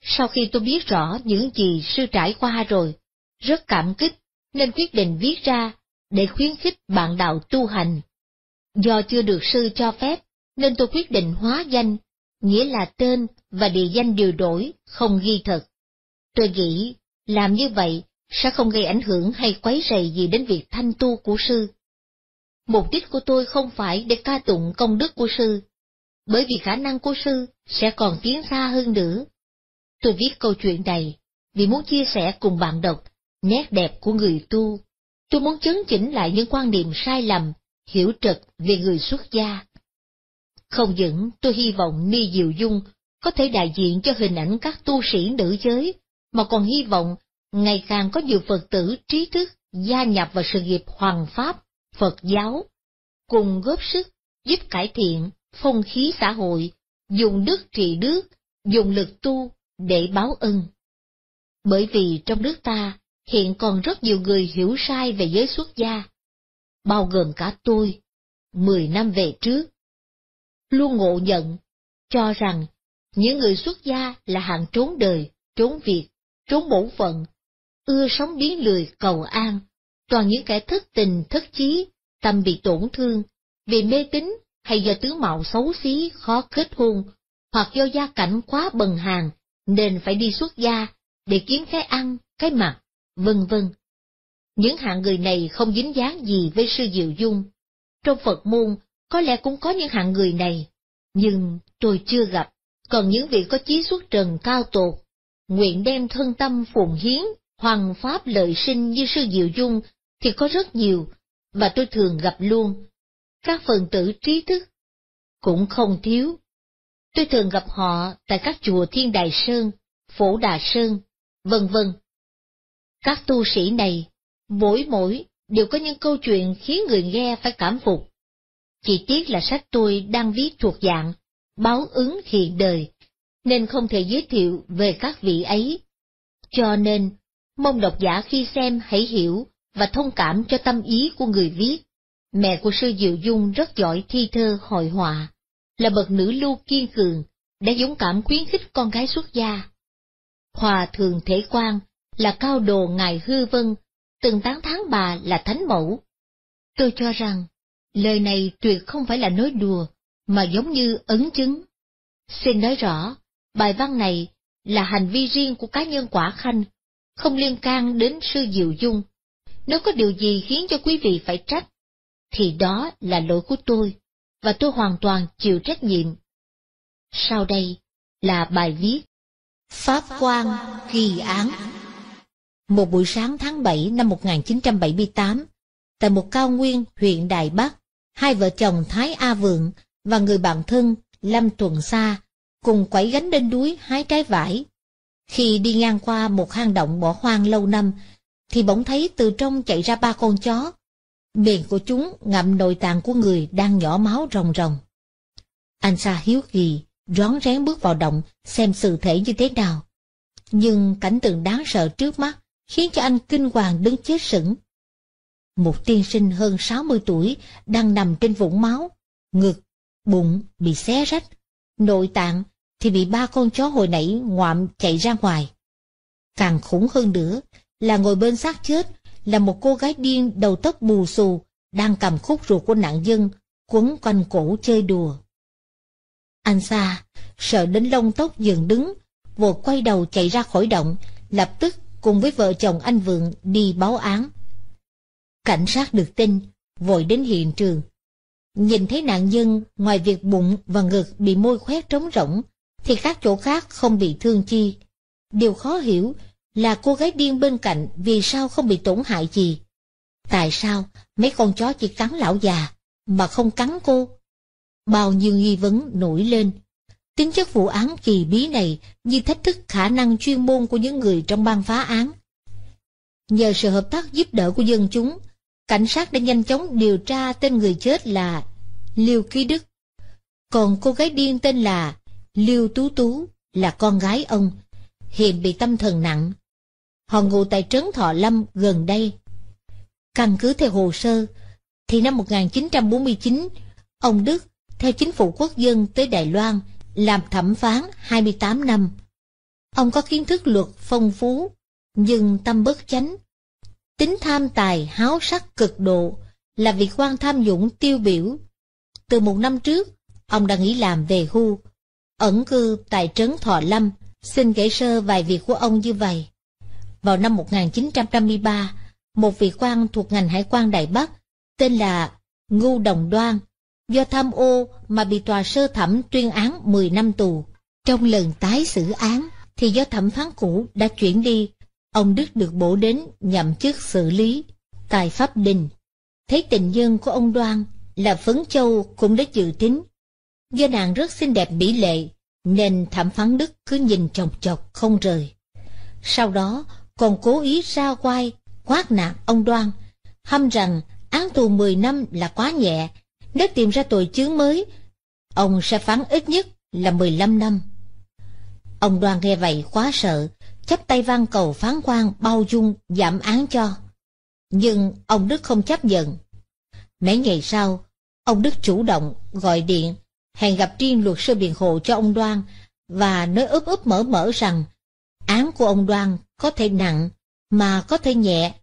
Sau khi tôi biết rõ những gì sư trải qua rồi, rất cảm kích nên quyết định viết ra để khuyến khích bạn đạo tu hành. Do chưa được sư cho phép nên tôi quyết định hóa danh, nghĩa là tên và địa danh điều đổi, không ghi thật. Tôi nghĩ làm như vậy sẽ không gây ảnh hưởng hay quấy rầy gì đến việc thanh tu của sư. Mục đích của tôi không phải để ca tụng công đức của sư, bởi vì khả năng của sư sẽ còn tiến xa hơn nữa. Tôi viết câu chuyện này vì muốn chia sẻ cùng bạn đọc nét đẹp của người tu. Tôi muốn chấn chỉnh lại những quan niệm sai lầm, hiểu trật về người xuất gia. Không những tôi hy vọng Ni Diệu Dung có thể đại diện cho hình ảnh các tu sĩ nữ giới, mà còn hy vọng Ngày càng có nhiều Phật tử trí thức gia nhập vào sự nghiệp hoàng pháp, Phật giáo, cùng góp sức giúp cải thiện phong khí xã hội, dùng đức trị đức, dùng lực tu để báo ân. Bởi vì trong nước ta hiện còn rất nhiều người hiểu sai về giới xuất gia, bao gồm cả tôi, mười năm về trước. Luôn ngộ nhận, cho rằng những người xuất gia là hạng trốn đời, trốn việc, trốn bổn phận, ưa sống biến lười cầu an, toàn những kẻ thất tình thất chí, tâm bị tổn thương, vì mê tín hay do tướng mạo xấu xí khó kết hôn, hoặc do gia cảnh quá bần hàn nên phải đi xuất gia để kiếm cái ăn, cái mặc, vân vân. Những hạng người này không dính dáng gì với sư Diệu Dung. Trong Phật môn, có lẽ cũng có những hạng người này, nhưng tôi chưa gặp, còn những vị có chí xuất trần cao tột, nguyện đem thân tâm phụng hiến Hoàng Pháp lợi sinh như sư Diệu Dung thì có rất nhiều, mà tôi thường gặp luôn. Các phần tử trí thức cũng không thiếu. Tôi thường gặp họ tại các chùa Thiên Đài Sơn, Phổ Đà Sơn, vân vân. Các tu sĩ này, mỗi mỗi đều có những câu chuyện khiến người nghe phải cảm phục. Chỉ tiếc là sách tôi đang viết thuộc dạng báo ứng hiện đời, nên không thể giới thiệu về các vị ấy. Cho nên, Mong độc giả khi xem hãy hiểu và thông cảm cho tâm ý của người viết. Mẹ của sư Diệu Dung rất giỏi thi thơ hội họa, là bậc nữ lưu kiên cường, đã dũng cảm khuyến khích con gái xuất gia. Hòa thường Thể Quang là cao đồ Ngài Hư Vân, từng tán tháng bà là thánh mẫu. Tôi cho rằng, lời này tuyệt không phải là nói đùa, mà giống như ấn chứng. Xin nói rõ, bài văn này là hành vi riêng của cá nhân quả khanh không liên can đến sư Diệu Dung. Nếu có điều gì khiến cho quý vị phải trách, thì đó là lỗi của tôi, và tôi hoàn toàn chịu trách nhiệm. Sau đây là bài viết Pháp quan kỳ án Một buổi sáng tháng 7 năm 1978, tại một cao nguyên huyện Đài Bắc, hai vợ chồng Thái A Vượng và người bạn thân Lâm Tuần Sa cùng quẩy gánh lên núi hái trái vải khi đi ngang qua một hang động bỏ hoang lâu năm, thì bỗng thấy từ trong chạy ra ba con chó. Miệng của chúng ngậm nội tạng của người đang nhỏ máu rồng rồng. Anh Sa hiếu kỳ, rón rén bước vào động xem sự thể như thế nào. Nhưng cảnh tượng đáng sợ trước mắt khiến cho anh kinh hoàng đứng chết sững. Một tiên sinh hơn 60 tuổi đang nằm trên vũng máu, ngực, bụng bị xé rách, nội tạng thì bị ba con chó hồi nãy ngoạm chạy ra ngoài. Càng khủng hơn nữa là ngồi bên xác chết là một cô gái điên đầu tóc bù xù đang cầm khúc ruột của nạn nhân quấn quanh cổ chơi đùa. Anh Sa sợ đến lông tóc dừng đứng vội quay đầu chạy ra khỏi động lập tức cùng với vợ chồng anh Vượng đi báo án. Cảnh sát được tin vội đến hiện trường. Nhìn thấy nạn nhân ngoài việc bụng và ngực bị môi khoét trống rỗng thì các chỗ khác không bị thương chi. Điều khó hiểu là cô gái điên bên cạnh vì sao không bị tổn hại gì. Tại sao mấy con chó chỉ cắn lão già mà không cắn cô? Bao nhiêu nghi vấn nổi lên. Tính chất vụ án kỳ bí này như thách thức khả năng chuyên môn của những người trong ban phá án. Nhờ sự hợp tác giúp đỡ của dân chúng, cảnh sát đã nhanh chóng điều tra tên người chết là Liêu Ký Đức. Còn cô gái điên tên là Lưu Tú Tú là con gái ông, hiện bị tâm thần nặng. Họ ngụ tại Trấn Thọ Lâm gần đây. Căn cứ theo hồ sơ, thì năm 1949, ông Đức theo chính phủ quốc dân tới Đài Loan làm thẩm phán 28 năm. Ông có kiến thức luật phong phú, nhưng tâm bất chánh. Tính tham tài háo sắc cực độ là vị quan tham nhũng tiêu biểu. Từ một năm trước, ông đã nghỉ làm về hưu, ẩn cư tại trấn Thọ Lâm, xin kể sơ vài việc của ông như vậy. Vào năm 1953, một vị quan thuộc ngành hải quan Đại Bắc, tên là Ngưu Đồng Đoan, do tham ô mà bị tòa sơ thẩm tuyên án 10 năm tù. Trong lần tái xử án, thì do thẩm phán cũ đã chuyển đi, ông Đức được bổ đến nhậm chức xử lý tại Pháp Đình. Thấy tình nhân của ông Đoan là Phấn Châu cũng đã dự tính do nàng rất xinh đẹp mỹ lệ, nên thẩm phán Đức cứ nhìn chồng chọc không rời. Sau đó còn cố ý ra quay, quát nạt ông Đoan, hâm rằng án tù mười năm là quá nhẹ, nếu tìm ra tội chướng mới, ông sẽ phán ít nhất là mười lăm năm. Ông Đoan nghe vậy quá sợ, chắp tay van cầu phán quan bao dung giảm án cho. Nhưng ông Đức không chấp nhận. Mấy ngày sau, ông Đức chủ động gọi điện hẹn gặp riêng luật sư biện hộ cho ông Đoan và nói ướp ướp mở mở rằng án của ông Đoan có thể nặng mà có thể nhẹ.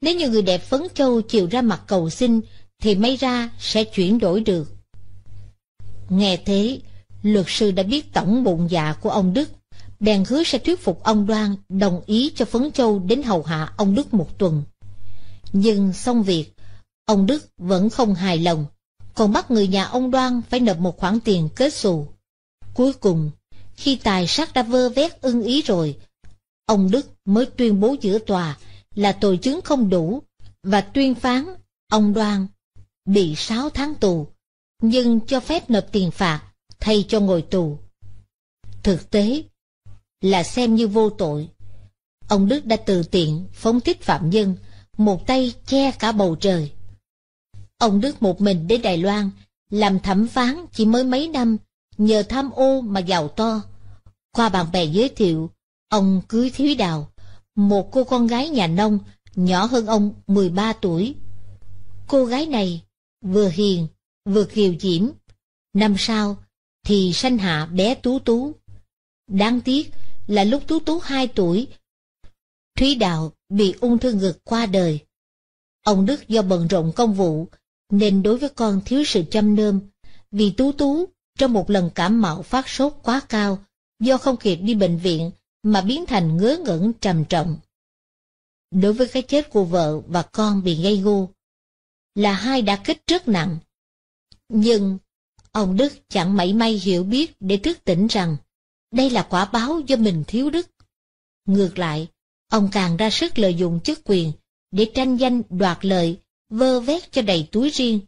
Nếu như người đẹp Phấn Châu chiều ra mặt cầu xin thì may ra sẽ chuyển đổi được. Nghe thế, luật sư đã biết tổng bụng dạ của ông Đức, bèn hứa sẽ thuyết phục ông Đoan đồng ý cho Phấn Châu đến hầu hạ ông Đức một tuần. Nhưng xong việc, ông Đức vẫn không hài lòng, còn bắt người nhà ông Đoan phải nộp một khoản tiền kết xù. Cuối cùng, khi tài sát đã vơ vét ưng ý rồi, ông Đức mới tuyên bố giữa tòa là tội chứng không đủ và tuyên phán ông Đoan bị sáu tháng tù, nhưng cho phép nộp tiền phạt thay cho ngồi tù. Thực tế là xem như vô tội. Ông Đức đã từ tiện phóng thích phạm nhân, một tay che cả bầu trời. Ông Đức một mình đến Đài Loan, làm thẩm phán chỉ mới mấy năm, nhờ tham ô mà giàu to. Qua bạn bè giới thiệu, ông cưới Thúy Đào, một cô con gái nhà nông, nhỏ hơn ông 13 tuổi. Cô gái này vừa hiền, vừa kiều diễm. Năm sau thì sanh hạ bé Tú Tú. Đáng tiếc là lúc Tú Tú 2 tuổi, Thúy Đào bị ung thư ngực qua đời. Ông Đức do bận rộn công vụ nên đối với con thiếu sự chăm nơm. Vì Tú Tú, trong một lần cảm mạo phát sốt quá cao, do không kịp đi bệnh viện mà biến thành ngớ ngẩn trầm trọng. Đối với cái chết của vợ và con bị gây ngu, là hai đã kích rất nặng. Nhưng, ông Đức chẳng mảy may hiểu biết để thức tỉnh rằng, đây là quả báo do mình thiếu đức. Ngược lại, ông càng ra sức lợi dụng chức quyền để tranh danh đoạt lợi vơ vét cho đầy túi riêng,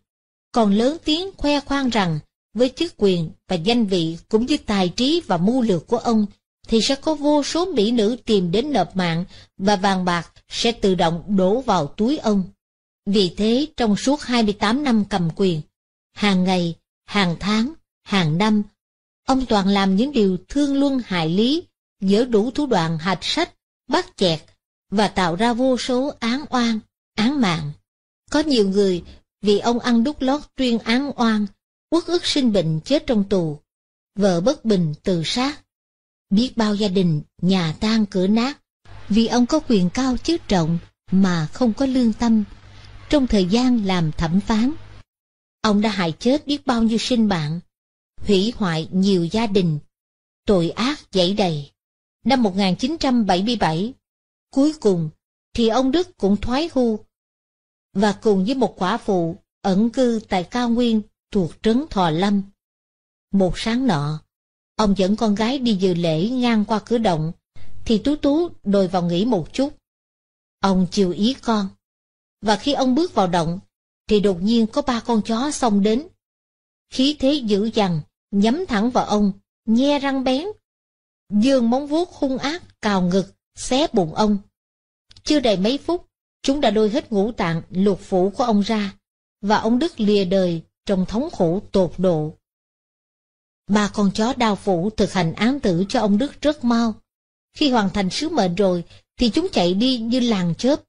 còn lớn tiếng khoe khoang rằng với chức quyền và danh vị cũng như tài trí và mưu lược của ông thì sẽ có vô số mỹ nữ tìm đến nộp mạng và vàng bạc sẽ tự động đổ vào túi ông. Vì thế trong suốt 28 năm cầm quyền, hàng ngày, hàng tháng, hàng năm, ông toàn làm những điều thương luân hại lý, dỡ đủ thủ đoạn hạch sách, bắt chẹt và tạo ra vô số án oan, án mạng. Có nhiều người vì ông ăn đút lót tuyên án oan, quốc ức sinh bệnh chết trong tù, vợ bất bình tự sát. Biết bao gia đình, nhà tan cửa nát, vì ông có quyền cao chức trọng mà không có lương tâm. Trong thời gian làm thẩm phán, ông đã hại chết biết bao nhiêu sinh mạng hủy hoại nhiều gia đình, tội ác dãy đầy. Năm 1977, cuối cùng thì ông Đức cũng thoái hưu và cùng với một quả phụ ẩn cư tại cao nguyên thuộc trấn Thò Lâm. Một sáng nọ, ông dẫn con gái đi dự lễ ngang qua cửa động, thì Tú Tú đồi vào nghỉ một chút. Ông chiều ý con, và khi ông bước vào động, thì đột nhiên có ba con chó xông đến. Khí thế dữ dằn, nhắm thẳng vào ông, nhe răng bén. Dương móng vuốt hung ác cào ngực, xé bụng ông. Chưa đầy mấy phút, Chúng đã đôi hết ngũ tạng lục phủ của ông ra, và ông Đức lìa đời trong thống khổ tột độ. Ba con chó đao phủ thực hành án tử cho ông Đức rất mau. Khi hoàn thành sứ mệnh rồi, thì chúng chạy đi như làng chớp,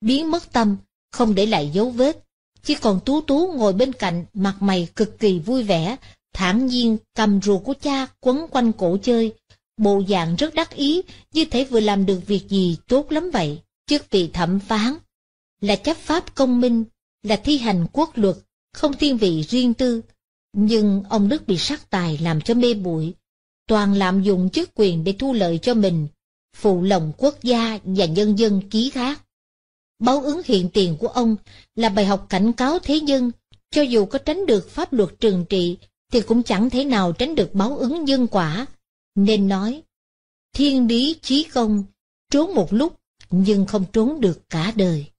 biến mất tâm, không để lại dấu vết. Chỉ còn Tú Tú ngồi bên cạnh, mặt mày cực kỳ vui vẻ, thản nhiên cầm rùa của cha quấn quanh cổ chơi, bộ dạng rất đắc ý, như thể vừa làm được việc gì tốt lắm vậy trước vị thẩm phán, là chấp pháp công minh, là thi hành quốc luật, không thiên vị riêng tư. Nhưng ông Đức bị sắc tài làm cho mê bụi, toàn lạm dụng chức quyền để thu lợi cho mình, phụ lòng quốc gia và nhân dân ký thác Báo ứng hiện tiền của ông là bài học cảnh cáo thế dân cho dù có tránh được pháp luật trừng trị thì cũng chẳng thể nào tránh được báo ứng nhân quả. Nên nói, thiên lý chí công, trốn một lúc nhưng không trốn được cả đời.